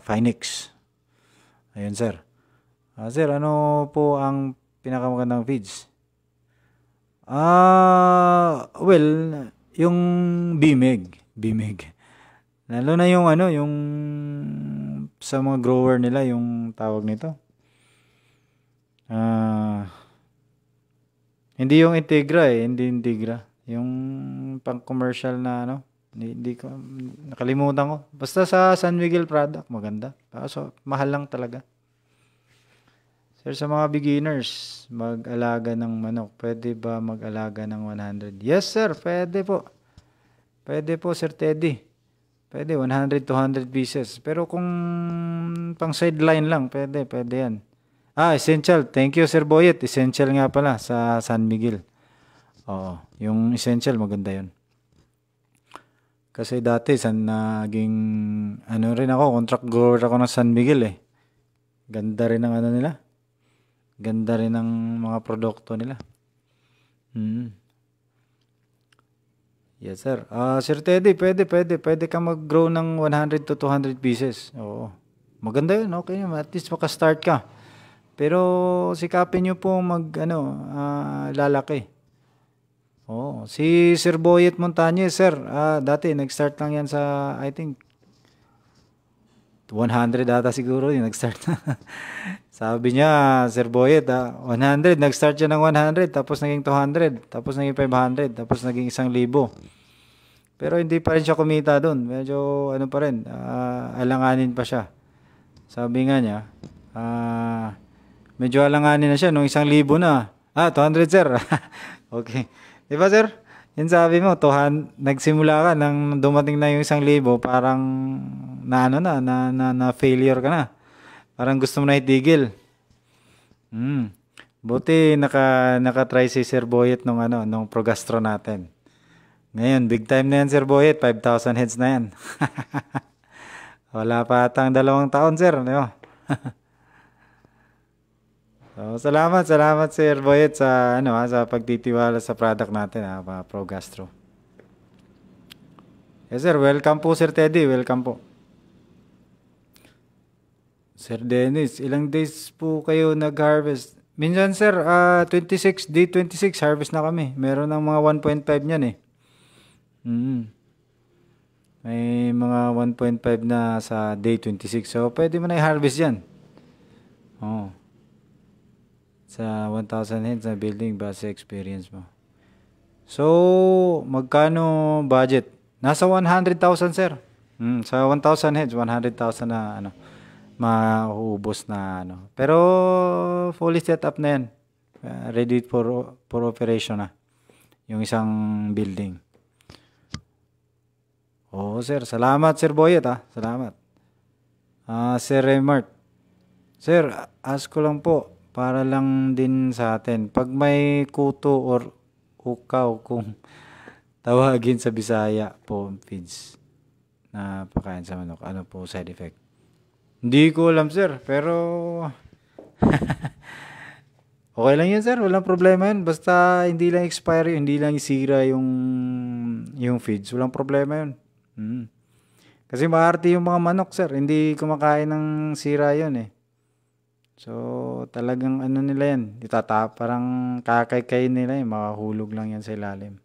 Finix. Ayun, sir. Ah, sir, ano po ang pinakamagandang feeds? Ah, uh, well, yung Bimeg Bimeg Lalo na yung ano, yung sa mga grower nila yung tawag nito. Uh, hindi yung Integra eh, hindi Integra. Yung pang-commercial na ano, hindi, hindi ko, nakalimutan ko. Basta sa San Miguel product, maganda. So, mahal lang talaga. Sir, sa mga beginners, mag-alaga ng manok, pwede ba mag-alaga ng 100? Yes, sir, pwede po. Pwede po, Sir Teddy. Pwede, 100, 200 pieces. Pero kung pang sideline lang, pwede, pwede yan. Ah, essential. Thank you, Sir Boyet. Essential nga pala sa San Miguel. Oo, yung essential, maganda yun. Kasi dati, san naging, ano rin ako, contract grower ako ng San Miguel eh. Ganda rin ng ano nila. Ganda rin ng mga produkto nila. Hmm. Yes, sir. Ah, uh, Sir Teddy, pwede, pwede, pwede ka mag-grow ng 100 to 200 pieces. Oo. Maganda 'yun. Okay, at least maka-start ka. Pero sikapin niyo po mag ano, uh, lalaki. Oo. Si Sir Boyet Montañez, sir, ah, uh, dati nag-start lang 'yan sa I think 100 data siguro yung nag-start na. Sabi niya, Sir Boyet, ah, 100, nag-start siya ng 100, tapos naging 200, tapos naging 500, tapos naging 1,000. Pero hindi pa rin siya kumita doon. Medyo ano pa rin, uh, alanganin pa siya. Sabi nga niya, uh, medyo alanganin na siya nung 1,000 na. Ah, 200 sir. okay. Di ba sir? Yan sabi mo, tuhan, nagsimula ka nang dumating na yung isang libo, parang na ano na, na, na, na failure ka na. Parang gusto mo na itigil. Hmm. Buti naka, naka-try si Sir Boyet nung ano, nung progastro natin. Ngayon, big time na yan Sir Boyet, 5,000 heads na yan. Wala pa atang dalawang taon, Sir. Ano? So, salamat, salamat Sir Boyet sa ano ah, sa pagtitiwala sa product natin ha, ah, pa Pro Gastro. Yes sir, welcome po Sir Teddy, welcome po. Sir Dennis, ilang days po kayo nag-harvest? Minsan sir, uh, ah, 26, day 26 harvest na kami. Meron ng mga 1.5 niyan eh. Mm. May mga 1.5 na sa day 26. So, pwede mo na i-harvest yan. Oh sa 1,000 heads na building base experience mo. So, magkano budget? Nasa 100,000, sir. Mm, sa 1,000 heads, 100,000 na ano, maubos na ano. Pero, fully set up na yan. Uh, ready for, for operation na. Yung isang building. Oo, sir. Salamat, Sir Boyet, ah. Salamat. Ah, uh, Sir Remart. Sir, ask ko lang po, para lang din sa atin. Pag may kuto or ukaw kung tawagin sa Bisaya po feeds na pakain sa manok, ano po side effect? Hindi ko alam sir, pero okay lang yan sir, walang problema yan. Basta hindi lang expire hindi lang sira yung yung feeds, walang problema yun. Mm. Kasi maarte yung mga manok sir, hindi kumakain ng sira yun eh. So, talagang ano nila yan, itata, parang kakaykay nila yan, makahulog lang yan sa ilalim.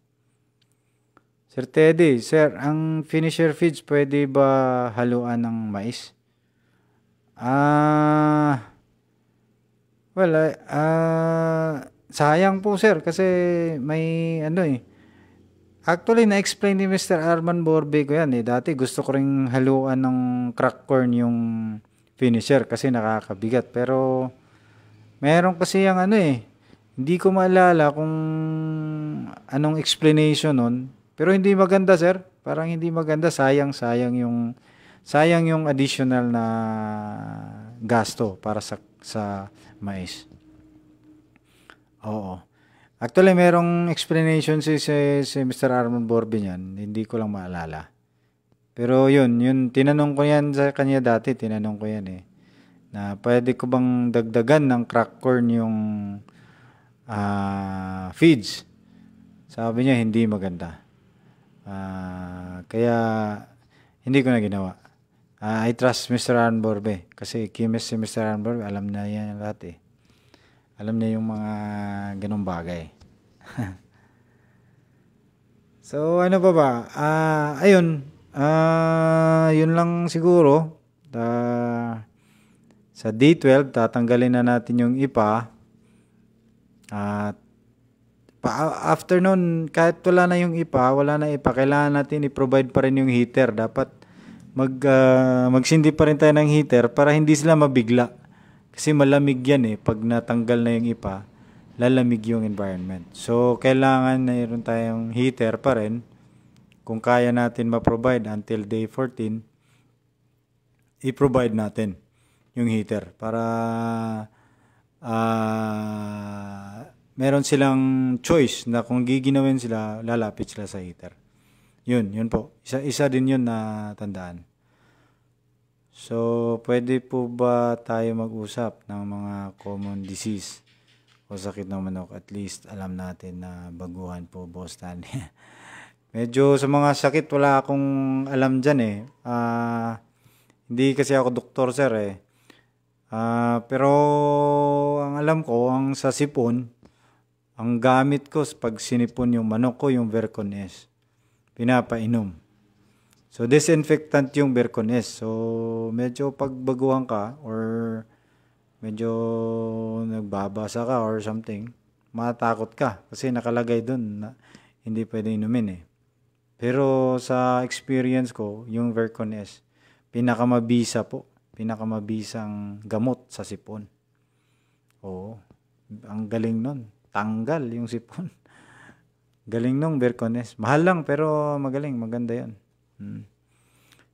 Sir Teddy, sir, ang finisher feeds pwede ba haluan ng mais? Ah, uh, well, ah, uh, sayang po sir kasi may ano eh, Actually, na-explain ni Mr. Arman Borbe ko yan eh. Dati gusto ko ring haluan ng crack corn yung finisher kasi nakakabigat. Pero, meron kasi yung ano eh, hindi ko maalala kung anong explanation nun. Pero hindi maganda, sir. Parang hindi maganda. Sayang, sayang yung sayang yung additional na gasto para sa sa mais. Oo. Actually, merong explanation si, si, si Mr. Armand Borbin yan. Hindi ko lang maalala. Pero yun, yun, tinanong ko yan sa kanya dati, tinanong ko yan eh. Na pwede ko bang dagdagan ng crack corn yung uh, feeds? Sabi niya, hindi maganda. Uh, kaya, hindi ko na ginawa. Uh, I trust Mr. Anborbe. Kasi kimis si Mr. Anborbe, alam na yan lahat eh. Alam niya yung mga ganong bagay. so, ano pa ba? Uh, ayun, Ah, uh, yun lang siguro. Uh, sa D12, tatanggalin na natin yung ipa. At uh, pa after nun, kahit wala na yung ipa, wala na ipa, kailangan natin i-provide pa rin yung heater. Dapat mag, uh, magsindi pa rin tayo ng heater para hindi sila mabigla. Kasi malamig yan eh. Pag natanggal na yung ipa, lalamig yung environment. So, kailangan na mayroon tayong heater pa rin kung kaya natin ma-provide until day 14, i-provide natin yung heater para uh, meron silang choice na kung giginawin sila, lalapit sila sa heater. Yun, yun po. Isa, isa din yun na tandaan. So, pwede po ba tayo mag-usap ng mga common disease o sakit ng manok? At least alam natin na baguhan po, Boss Stanley. Medyo sa mga sakit, wala akong alam dyan eh. Uh, hindi kasi ako doktor sir eh. Uh, pero ang alam ko, ang sa sipon, ang gamit ko pag sinipon yung manok ko, yung Vercon Pinapainom. So disinfectant yung Vercon So medyo pagbaguhan ka or medyo nagbabasa ka or something, matakot ka kasi nakalagay doon na hindi pwede inumin eh. Pero sa experience ko, yung Vercones, pinakamabisa po. Pinakamabisang gamot sa sipon. Oo. Ang galing nun. Tanggal yung sipon. Galing nung Vercones. Mahal lang pero magaling. Maganda yan. Hmm.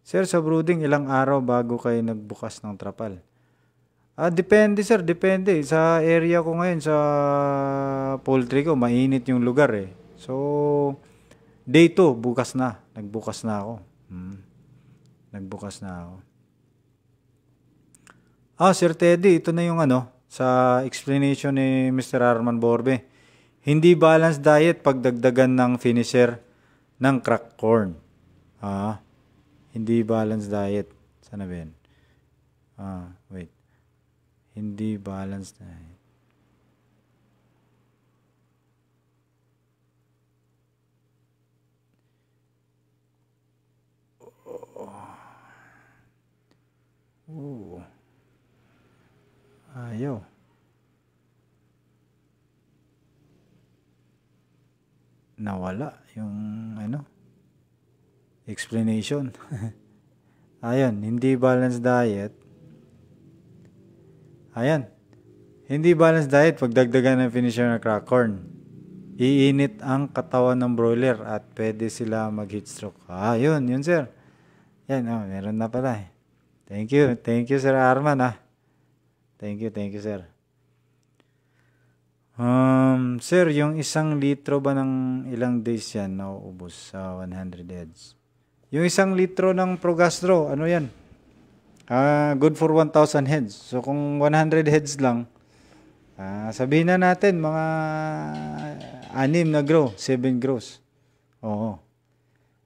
Sir, sa brooding, ilang araw bago kayo nagbukas ng trapal? Ah, depende sir, depende. Sa area ko ngayon, sa poultry ko, mainit yung lugar eh. So, Day 2, bukas na. Nagbukas na ako. Hmm. Nagbukas na ako. Ah, Sir Teddy, ito na yung ano, sa explanation ni Mr. Arman Borbe. Hindi balanced diet pagdagdagan ng finisher ng crack corn. Ah, hindi balanced diet. Sana ba yan? Ah, wait. Hindi balanced diet. Ooh. Ayaw. Ah, Nawala yung ano explanation. Ayun, hindi balanced diet. Ayun. Hindi balanced diet pag dagdagan ng finisher na crack corn. Iinit ang katawan ng broiler at pwede sila mag heat stroke. Ah, yun, yun sir. Yan, oh, meron na pala eh. Thank you. Thank you, Sir Arman. Ah. Thank you, thank you, Sir. Um, sir, yung isang litro ba ng ilang days yan nauubos sa 100 heads? Yung isang litro ng Progastro, ano yan? Uh, good for 1,000 heads. So kung 100 heads lang, uh, sabihin na natin mga anim na grow, 7 grows. Oo.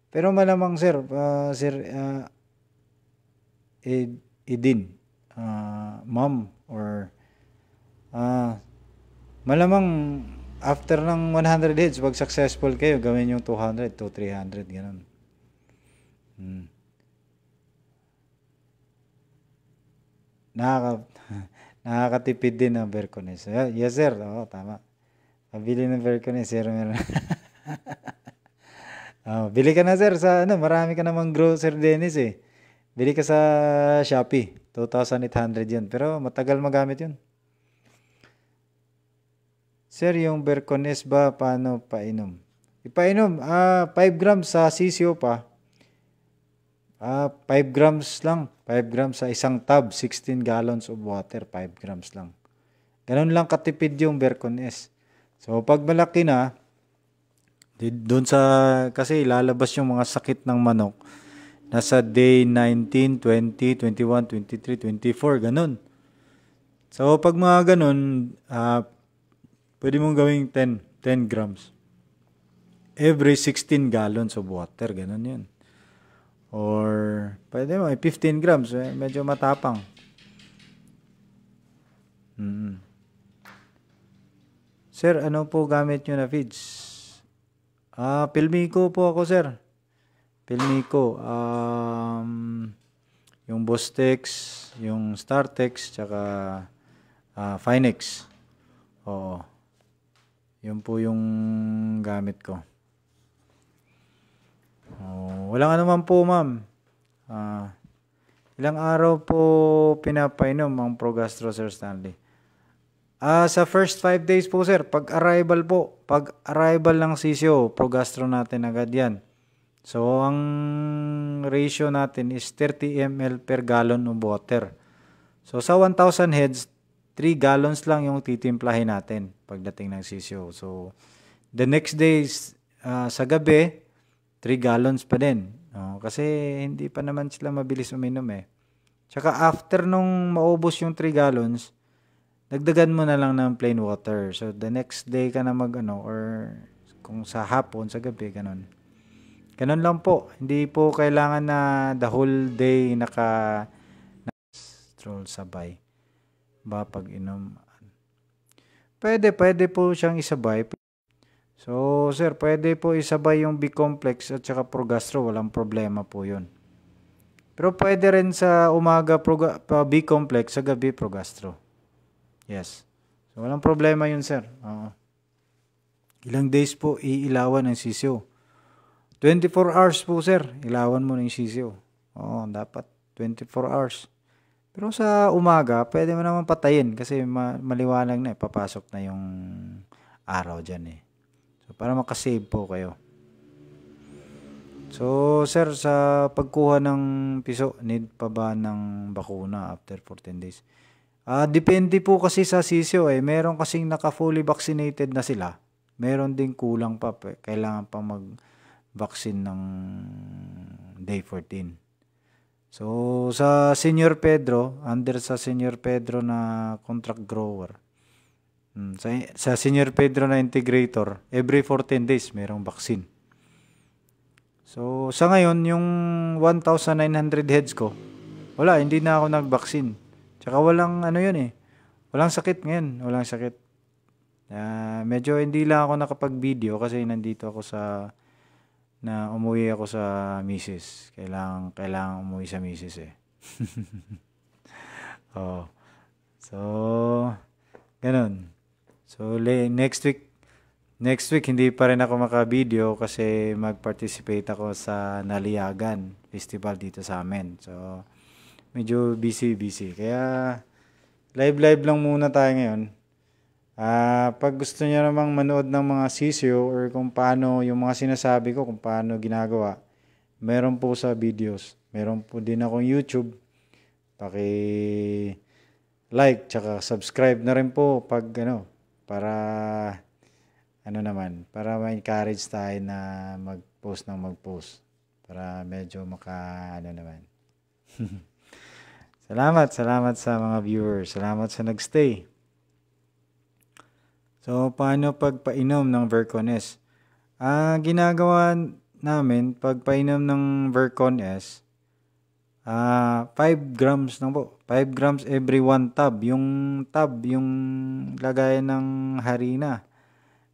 Pero malamang sir, uh, sir, uh, Idin, uh, ah, mom, or uh, malamang after ng 100 hits, pag successful kayo, gawin yung 200 to 300, ganun. Hmm. Nakaka, nakakatipid din ang Vercones. Yes, sir. Oo, tama. Pabili ng Vercones, sir. Meron. oh, bili ka na, sir. Sa, ano, marami ka namang grocer, Dennis, eh. Bili ka sa Shopee. 2,800 yun. Pero matagal magamit yun. Sir, yung Bercones ba paano painom? Ipainom. Ah, 5 grams sa sisyo pa. Ah, 5 grams lang. 5 grams sa isang tub. 16 gallons of water. 5 grams lang. Ganun lang katipid yung Bercones. So, pag malaki na, doon sa, kasi lalabas yung mga sakit ng manok, Nasa day 19, 20, 21, 23, 24, ganun. So, pag mga ganun, uh, pwede mong gawing 10, 10 grams. Every 16 gallons of water, ganun yun. Or, pwede mo, 15 eh, grams, eh, medyo matapang. Mm. Sir, ano po gamit nyo na feeds? Ah, ko po ako, sir. Filmico, um, yung Bostex, yung Startex, tsaka uh, Finex. Oo. Yun po yung gamit ko. Oh, wala walang naman po, ma'am. Uh, ilang araw po pinapainom ang Progastro, Sir Stanley? Uh, sa first 5 days po, sir. Pag-arrival po. Pag-arrival ng sisyo, Progastro natin agad yan. So, ang ratio natin is 30 ml per gallon of water. So, sa 1,000 heads, 3 gallons lang yung titimplahin natin pagdating ng sisyo. So, the next day, uh, ah, sa gabi, 3 gallons pa din. No? Kasi hindi pa naman sila mabilis uminom eh. Tsaka after nung maubos yung 3 gallons, dagdagan mo na lang ng plain water. So, the next day ka na mag ano, or kung sa hapon, sa gabi, ganun. Ganun lang po. Hindi po kailangan na the whole day naka stroll sabay. Ba pag inom. Pwede, pwede po siyang isabay. So, sir, pwede po isabay yung B-complex at saka progastro. Walang problema po yun. Pero pwede rin sa umaga B-complex, sa gabi progastro. Yes. So, walang problema yun, sir. Oo. Ilang days po iilawan ang sisiyo. 24 hours po, sir. Ilawan mo na yung sisiyo. Oo, dapat 24 hours. Pero sa umaga, pwede mo naman patayin kasi ma- maliwanag na eh. Papasok na yung araw dyan eh. So, para makasave po kayo. So, sir, sa pagkuha ng piso, need pa ba ng bakuna after 14 days? Ah, uh, depende po kasi sa sisyo eh. Meron kasing naka fully vaccinated na sila. Meron ding kulang pa. Kailangan pa mag vaccine ng day 14. So, sa Senior Pedro, under sa Senior Pedro na contract grower, mm, sa, sa Senior Pedro na integrator, every 14 days mayroong vaccine. So, sa ngayon, yung 1,900 heads ko, wala, hindi na ako nag-vaccine. Tsaka walang ano yun eh. Walang sakit ngayon. Walang sakit. Uh, medyo hindi lang ako nakapag-video kasi nandito ako sa na umuwi ako sa misis. Kailang kailangan umuwi sa misis eh. oh. So, ganun. So, next week, next week hindi pa rin ako maka-video kasi mag-participate ako sa Naliagan Festival dito sa amin. So, medyo busy-busy. Kaya, live-live lang muna tayo ngayon. Uh, pag gusto niyo namang manood ng mga sisiyo or kung paano yung mga sinasabi ko, kung paano ginagawa, meron po sa videos. Meron po din akong YouTube. Paki like tsaka subscribe na rin po pag ano para ano naman para ma-encourage tayo na mag-post ng mag-post para medyo maka ano naman salamat salamat sa mga viewers salamat sa nagstay So, paano pagpainom ng Vercones? Ah, ginagawa namin pagpainom ng Vercones, ah, 5 grams lang po. 5 grams every 1 tub. Yung tub, yung lagayan ng harina.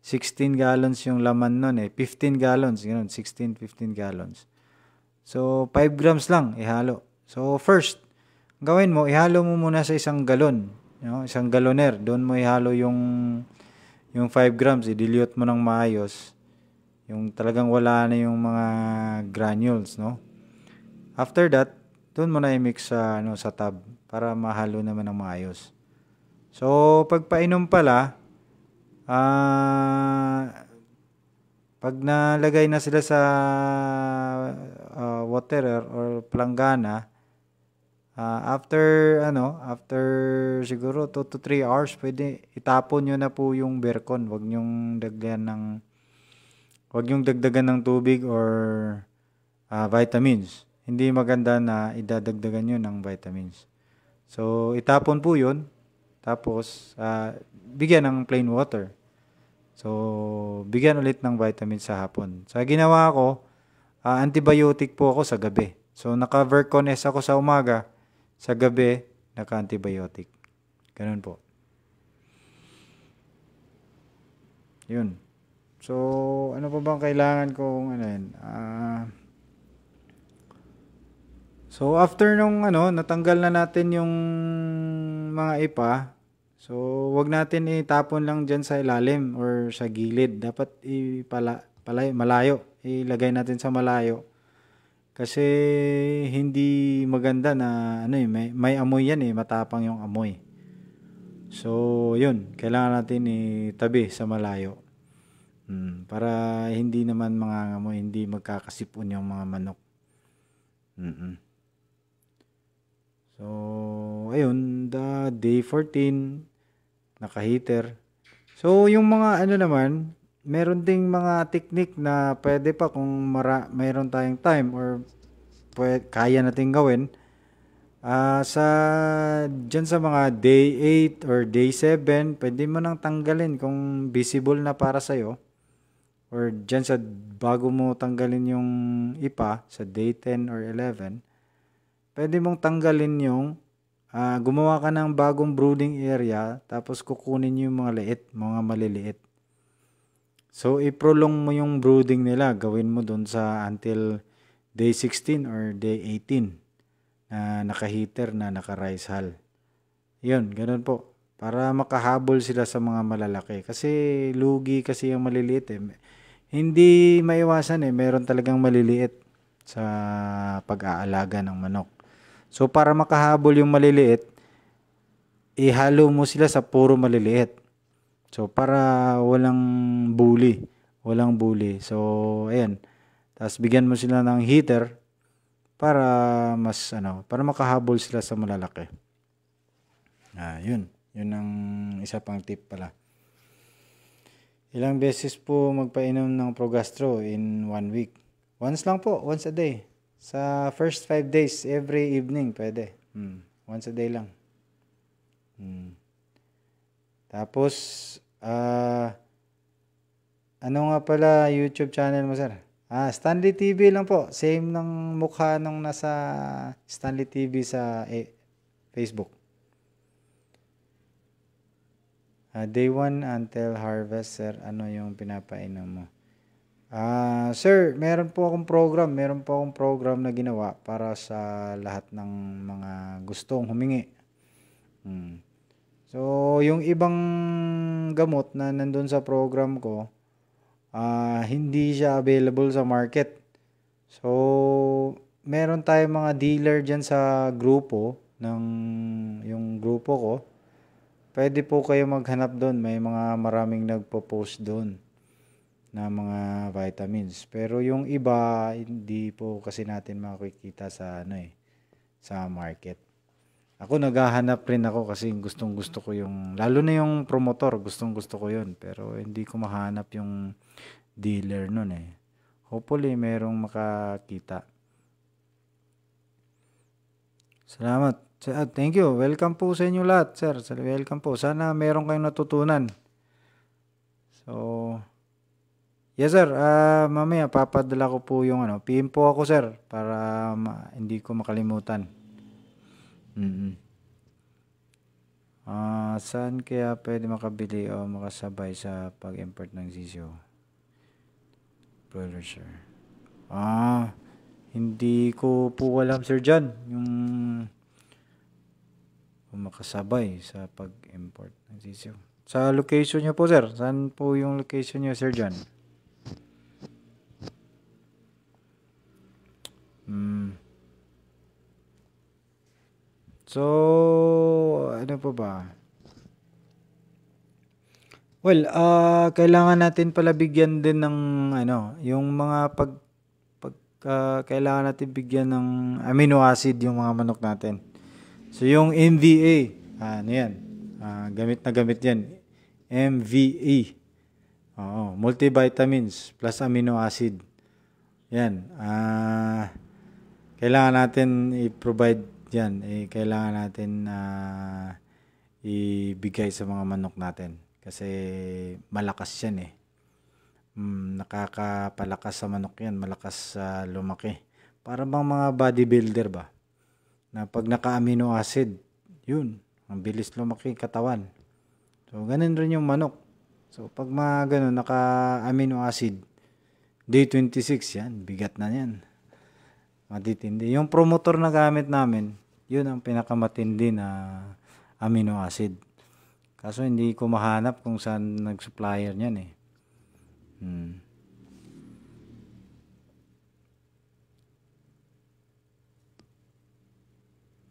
16 gallons yung laman nun eh. 15 gallons, ganun. 16, 15 gallons. So, 5 grams lang ihalo. So, first, gawin mo, ihalo mo muna sa isang galon. You know, isang galoner. Doon mo ihalo yung yung 5 grams, i-dilute mo ng maayos, yung talagang wala na yung mga granules, no? After that, doon mo na i-mix sa, ano, sa tub para mahalo naman ng maayos. So, pagpainom pala, ah, uh, pag nalagay na sila sa uh, water or planggana, uh, after ano, after siguro 2 to 3 hours, pwede itapon niyo na po yung beercon. Huwag niyo dagdagan ng huwag niyo dagdagan ng tubig or uh, vitamins. Hindi maganda na idadagdagan niyo ng vitamins. So itapon po 'yun. Tapos uh, bigyan ng plain water. So bigyan ulit ng vitamins sa hapon. so, ginawa ko, uh, antibiotic po ako sa gabi. So naka-Vercones ako sa umaga sa gabi, naka-antibiotic. Ganun po. Yun. So, ano pa bang kailangan kong ano yun? Uh, so, after nung ano, natanggal na natin yung mga ipa, so, wag natin itapon lang dyan sa ilalim or sa gilid. Dapat ipala, palayo, malayo. Ilagay natin sa malayo kasi hindi maganda na ano eh, may, may amoy yan eh, matapang yung amoy. So, yun, kailangan natin itabi eh, sa malayo. Mm, para hindi naman mga amoy, hindi magkakasipon yung mga manok. Mm-mm. So, ayun, the day 14, naka-heater. So, yung mga ano naman, meron ding mga technique na pwede pa kung mara, mayroon tayong time or pwede, kaya nating gawin uh, sa dyan sa mga day 8 or day 7 pwede mo nang tanggalin kung visible na para sa'yo or dyan sa bago mo tanggalin yung ipa sa day 10 or 11 pwede mong tanggalin yung uh, gumawa ka ng bagong brooding area tapos kukunin yung mga liit mga maliliit So, i-prolong mo yung brooding nila. Gawin mo dun sa until day 16 or day 18 na nakaheater na naka-rice hull. Yun, ganun po. Para makahabol sila sa mga malalaki. Kasi lugi kasi yung maliliit eh. Hindi maiwasan eh. Meron talagang maliliit sa pag-aalaga ng manok. So, para makahabol yung maliliit, ihalo mo sila sa puro maliliit So, para walang bully. Walang bully. So, ayan. Tapos, bigyan mo sila ng heater para mas, ano, para makahabol sila sa malalaki. Ah, yun. Yun ang isa pang tip pala. Ilang beses po magpainom ng Progastro in one week? Once lang po, once a day. Sa first five days, every evening, pwede. Hmm. Once a day lang. Hmm. Tapos, Ah, ano nga pala YouTube channel mo, sir? Ah, Stanley TV lang po. Same ng mukha nung nasa Stanley TV sa eh, Facebook. Uh, day 1 until harvest, sir, ano yung pinapainom mo? Ah, uh, sir, meron po akong program, meron po akong program na ginawa para sa lahat ng mga gustong humingi. Hmm. So, yung ibang gamot na nandun sa program ko, uh, hindi siya available sa market. So, meron tayong mga dealer dyan sa grupo, ng yung grupo ko. Pwede po kayo maghanap doon. May mga maraming nagpo-post doon na mga vitamins. Pero yung iba, hindi po kasi natin makikita sa ano eh, sa market. Ako naghahanap rin ako kasi gustong gusto ko yung, lalo na yung promotor, gustong gusto ko yun. Pero hindi ko mahanap yung dealer nun eh. Hopefully, merong makakita. Salamat. Ah, thank you. Welcome po sa inyo lahat, sir. Welcome po. Sana meron kayong natutunan. So, yes sir. Uh, mamaya papadala ko po yung ano. PIN po ako, sir, para ma- hindi ko makalimutan. Mm. Ah, saan kaya pwede makabili o makasabay sa pag-import ng sisiyo? Broiler, sir. Ah, hindi ko po alam, Sir John, yung makasabay sa pag-import ng sisiyo. Sa location niyo po, sir. Saan po yung location niyo, Sir John? Hmm. So, ano pa ba? Well, uh, kailangan natin pala bigyan din ng ano, yung mga pag, pag uh, kailangan natin bigyan ng amino acid yung mga manok natin. So yung MVA, ah, ano yan? Uh, gamit na gamit yan. MVA. Oo, multivitamins plus amino acid. Yan. Uh, kailangan natin i-provide yan, eh, kailangan natin uh, ibigay sa mga manok natin. Kasi malakas yan eh. Mm, nakakapalakas sa manok yan, malakas sa uh, lumaki. Para bang mga bodybuilder ba? Na pag naka-amino acid, yun, ang bilis lumaki katawan. So, ganun rin yung manok. So, pag mga ganun, naka-amino acid, day 26 yan, bigat na yan. Matitindi. Yung promotor na gamit namin, yun ang pinakamatindi na amino acid. Kaso hindi ko mahanap kung saan nag-supplier niyan eh. Hmm.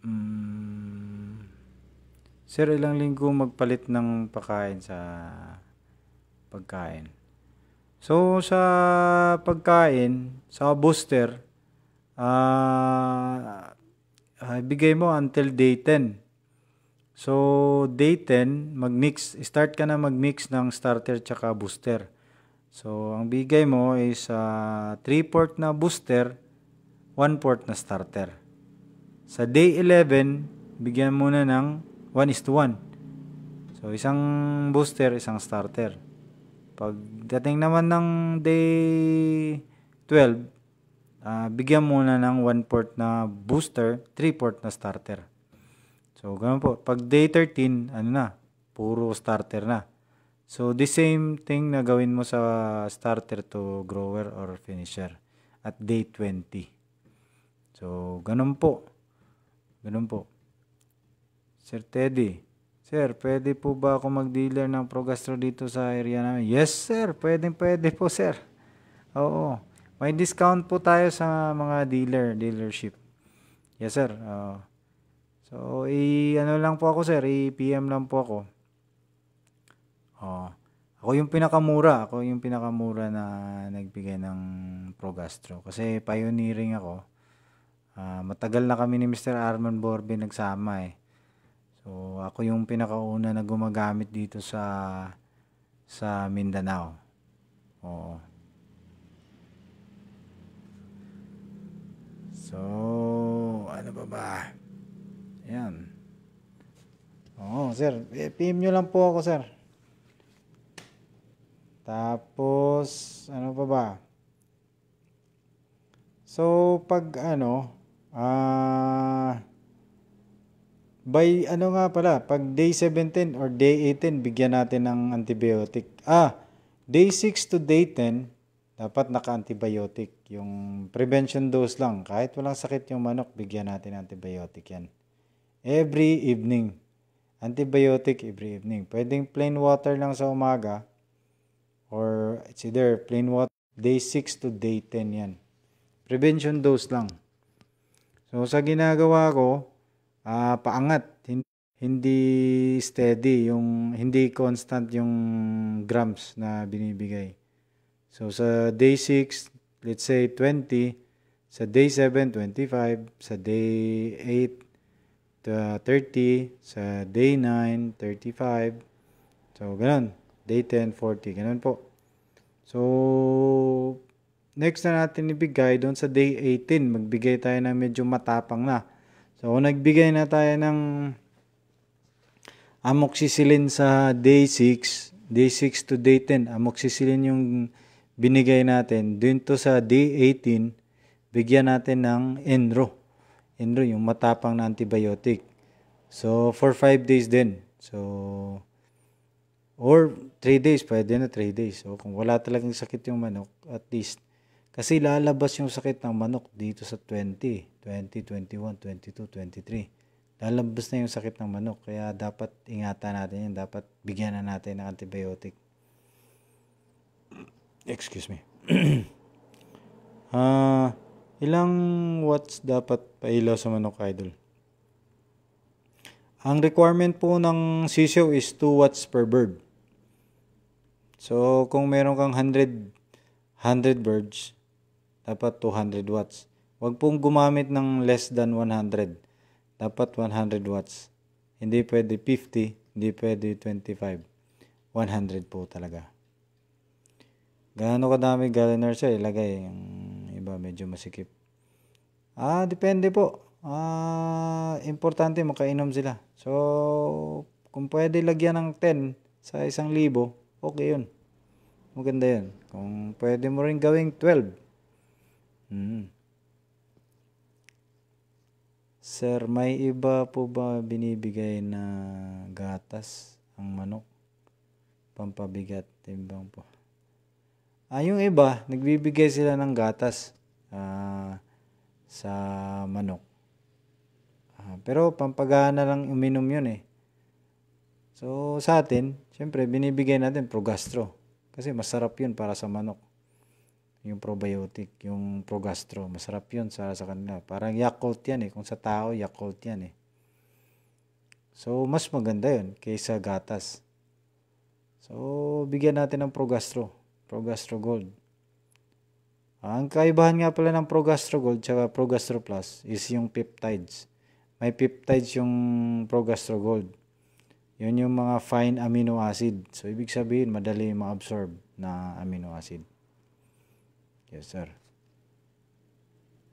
Hmm. Sir, ilang linggo magpalit ng pagkain sa pagkain? So, sa pagkain, sa booster, ah... Uh, uh, ah, bigay mo until day 10. So, day 10, mag-mix. Start ka na mag-mix ng starter tsaka booster. So, ang bigay mo is 3-port ah, na booster, 1-port na starter. Sa day 11, bigyan mo na ng 1 is to 1. So, isang booster, isang starter. Pagdating naman ng day 12, uh, bigyan muna ng 1 port na booster, 3 port na starter. So, ganun po. Pag day 13, ano na, puro starter na. So, the same thing na gawin mo sa starter to grower or finisher at day 20. So, ganun po. Ganun po. Sir Teddy, Sir, pwede po ba ako mag-dealer ng Progastro dito sa area namin? Yes, sir. Pwede, pwede po, sir. Oo. May discount po tayo sa mga dealer, dealership. Yes, sir. Uh, so, i-ano lang po ako, sir. I-PM lang po ako. Oh. Ako yung pinakamura. Ako yung pinakamura na nagbigay ng Progastro. Kasi pioneering ako. Uh, matagal na kami ni Mr. Arman Borbe nagsama eh. So, ako yung pinakauna na gumagamit dito sa sa Mindanao. Oo. So, ano ba ba? Ayan. Oo, sir. Eh, PM nyo lang po ako, sir. Tapos, ano pa ba? So, pag ano, ah, uh, by ano nga pala, pag day 17 or day 18, bigyan natin ng antibiotic. Ah, day 6 to day 10, dapat naka-antibiotic. Yung prevention dose lang. Kahit walang sakit yung manok, bigyan natin antibiotic yan. Every evening. Antibiotic every evening. Pwedeng plain water lang sa umaga. Or it's either plain water day 6 to day 10 yan. Prevention dose lang. So sa ginagawa ko, uh, paangat. Hindi, hindi steady, yung, hindi constant yung grams na binibigay. So sa day 6, let's say 20, sa day 7, 25, sa day 8, to 30, sa day 9, 35, so ganun, day 10, 40, ganun po. So, next na natin ibigay doon sa day 18, magbigay tayo ng medyo matapang na. So, nagbigay na tayo ng amoxicillin sa day 6, day 6 to day 10, amoxicillin yung binigay natin, dito sa D18, bigyan natin ng Enro. Enro, yung matapang na antibiotic. So, for 5 days din. So, or 3 days, pwede na 3 days. So, kung wala talagang sakit yung manok, at least, kasi lalabas yung sakit ng manok dito sa 20, 20, 21, 22, 23. Lalabas na yung sakit ng manok. Kaya dapat ingatan natin yun. Dapat bigyan na natin ng antibiotic excuse me. Ah, uh, ilang watts dapat pailaw sa manok idol? Ang requirement po ng sisiw is 2 watts per bird. So, kung meron kang 100 100 birds, dapat 200 watts. Huwag pong gumamit ng less than 100. Dapat 100 watts. Hindi pwede 50, hindi pwede 25. 100 po talaga. Gaano kadami galliners siya ilagay. Yung iba medyo masikip. Ah, depende po. Ah, importante makainom sila. So, kung pwede lagyan ng 10 sa isang libo, okay yun. Maganda yun. Kung pwede mo rin gawing 12. Hmm. Sir, may iba po ba binibigay na gatas ang manok? Pampabigat, timbang po. Ah, yung iba, nagbibigay sila ng gatas ah, sa manok. Ah, pero pampagana lang uminom yun eh. So sa atin, syempre binibigay natin progastro. Kasi masarap yun para sa manok. Yung probiotic, yung progastro. Masarap yun sa, sa kanila. Parang Yakult yan eh. Kung sa tao, Yakult yan eh. So, mas maganda yun kaysa gatas. So, bigyan natin ng progastro. Progastro Gold. Ang kaibahan nga pala ng Progastro Gold at Progastro Plus is yung peptides. May peptides yung Progastro Gold. Yun yung mga fine amino acid. So, ibig sabihin, madali ma-absorb na amino acid. Yes, sir.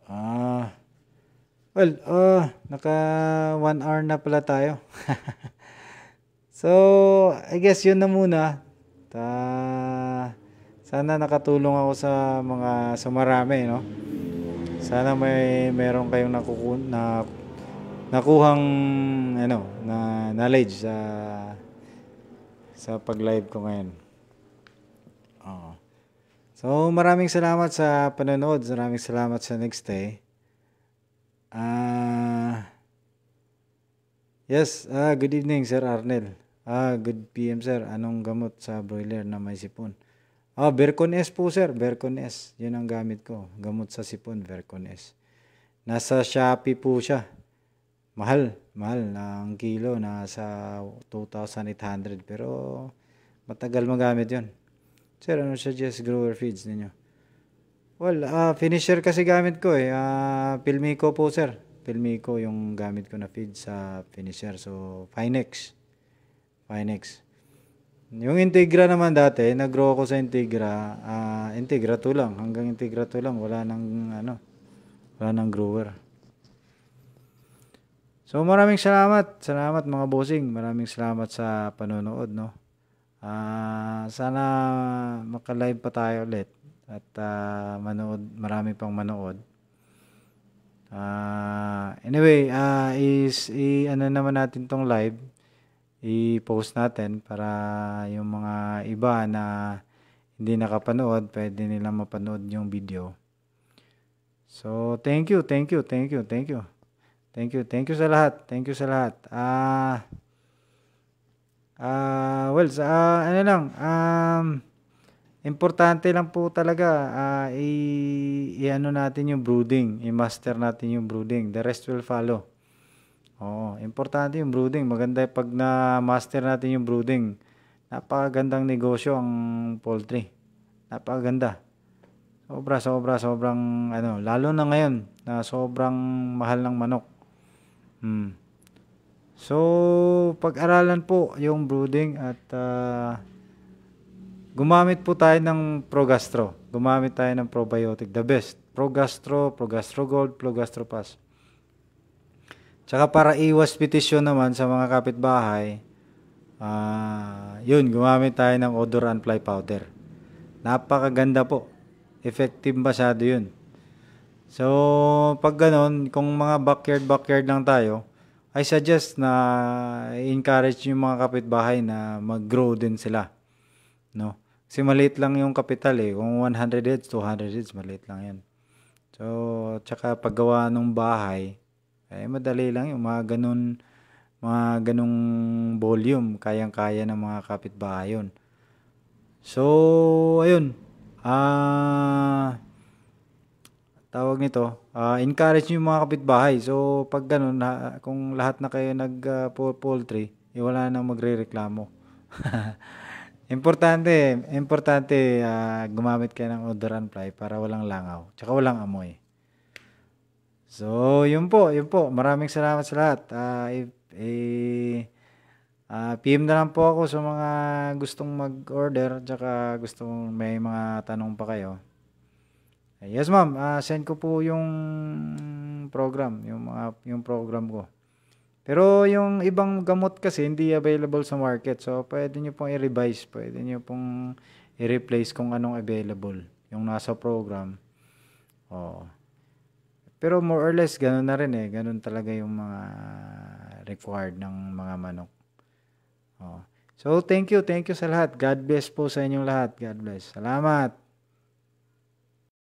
Ah, well, uh, naka one hour na pala tayo. so, I guess yun na muna. Ta sana nakatulong ako sa mga sa marami, no? Sana may meron kayong nakuku, na, nakuhang ano, na knowledge sa sa pag-live ko ngayon. oh. So, maraming salamat sa panonood. Maraming salamat sa next day. Ah... Uh, Yes, ah, good evening Sir Arnel. Ah, good PM Sir. Anong gamot sa broiler na may sipon? Ah, Vercon S po sir, Vercon S. Yun ang gamit ko. Gamot sa sipon, Vercon S. Nasa Shopee po siya. Mahal, mahal. Ang kilo nasa 2,800 pero matagal magamit yun. Sir, ano suggest grower feeds ninyo? Well, uh, finisher kasi gamit ko eh. Uh, ah, Filmico po sir. Filmico yung gamit ko na feed sa finisher. So, Finex. Finex. Yung Integra naman dati, nag-grow ako sa Integra, uh, Integra 2 lang, hanggang Integra 2 lang, wala nang ano, wala nang grower. So maraming salamat, salamat mga bossing, maraming salamat sa panonood, no. Uh, sana maka-live pa tayo ulit at uh, manood, marami pang manood. Uh, anyway, uh, is i ano naman natin tong live i-post natin para yung mga iba na hindi nakapanood, pwede nilang mapanood yung video. So, thank you, thank you, thank you, thank you. Thank you, thank you sa lahat. Thank you sa lahat. Ah uh, uh, ah, well, sa uh, ano lang, um importante lang po talaga uh, i, i ano natin yung brooding, i-master natin yung brooding. The rest will follow. Oh, importante yung brooding. Maganda pag na-master natin yung brooding. Napakagandang negosyo ang poultry. Napakaganda. Sobra, sobra, sobrang ano, lalo na ngayon na sobrang mahal ng manok. Hmm. So, pag-aralan po yung brooding at uh, gumamit po tayo ng Progastro. Gumamit tayo ng probiotic, the best. Progastro, Progastro Gold, Progastro Pass. Tsaka para iwas petisyon naman sa mga kapitbahay, uh, yun, gumamit tayo ng odor and fly powder. Napakaganda po. Effective masyado yun. So, pag ganun, kung mga backyard-backyard lang tayo, I suggest na encourage yung mga kapitbahay na mag-grow din sila. No? Kasi maliit lang yung kapital eh. Kung 100 heads, 200 heads, maliit lang yan. So, tsaka paggawa ng bahay, eh, madali lang yung mga ganun, mga ganung volume, kayang-kaya ng mga kapitbahay yun. So, ayun. Ah, uh, tawag nito, uh, encourage yung mga kapitbahay. So, pag ganun, ha, kung lahat na kayo nag-poultry, ah, iwala eh, na magrereklamo. importante, importante uh, gumamit kayo ng odor and fly para walang langaw, tsaka walang amoy. So, yun po, yun po. Maraming salamat sa lahat. Uh, ah, if, eh, uh, ah, PM na lang po ako sa mga gustong mag-order tsaka gustong may mga tanong pa kayo. Yes, ma'am. Uh, send ko po yung program, yung mga yung program ko. Pero yung ibang gamot kasi hindi available sa market. So, pwede nyo pong i-revise. Pwede nyo pong i-replace kung anong available. Yung nasa program. Oo. Pero more or less, ganun na rin eh. Ganun talaga yung mga required ng mga manok. Oh. So, thank you. Thank you sa lahat. God bless po sa inyong lahat. God bless. Salamat.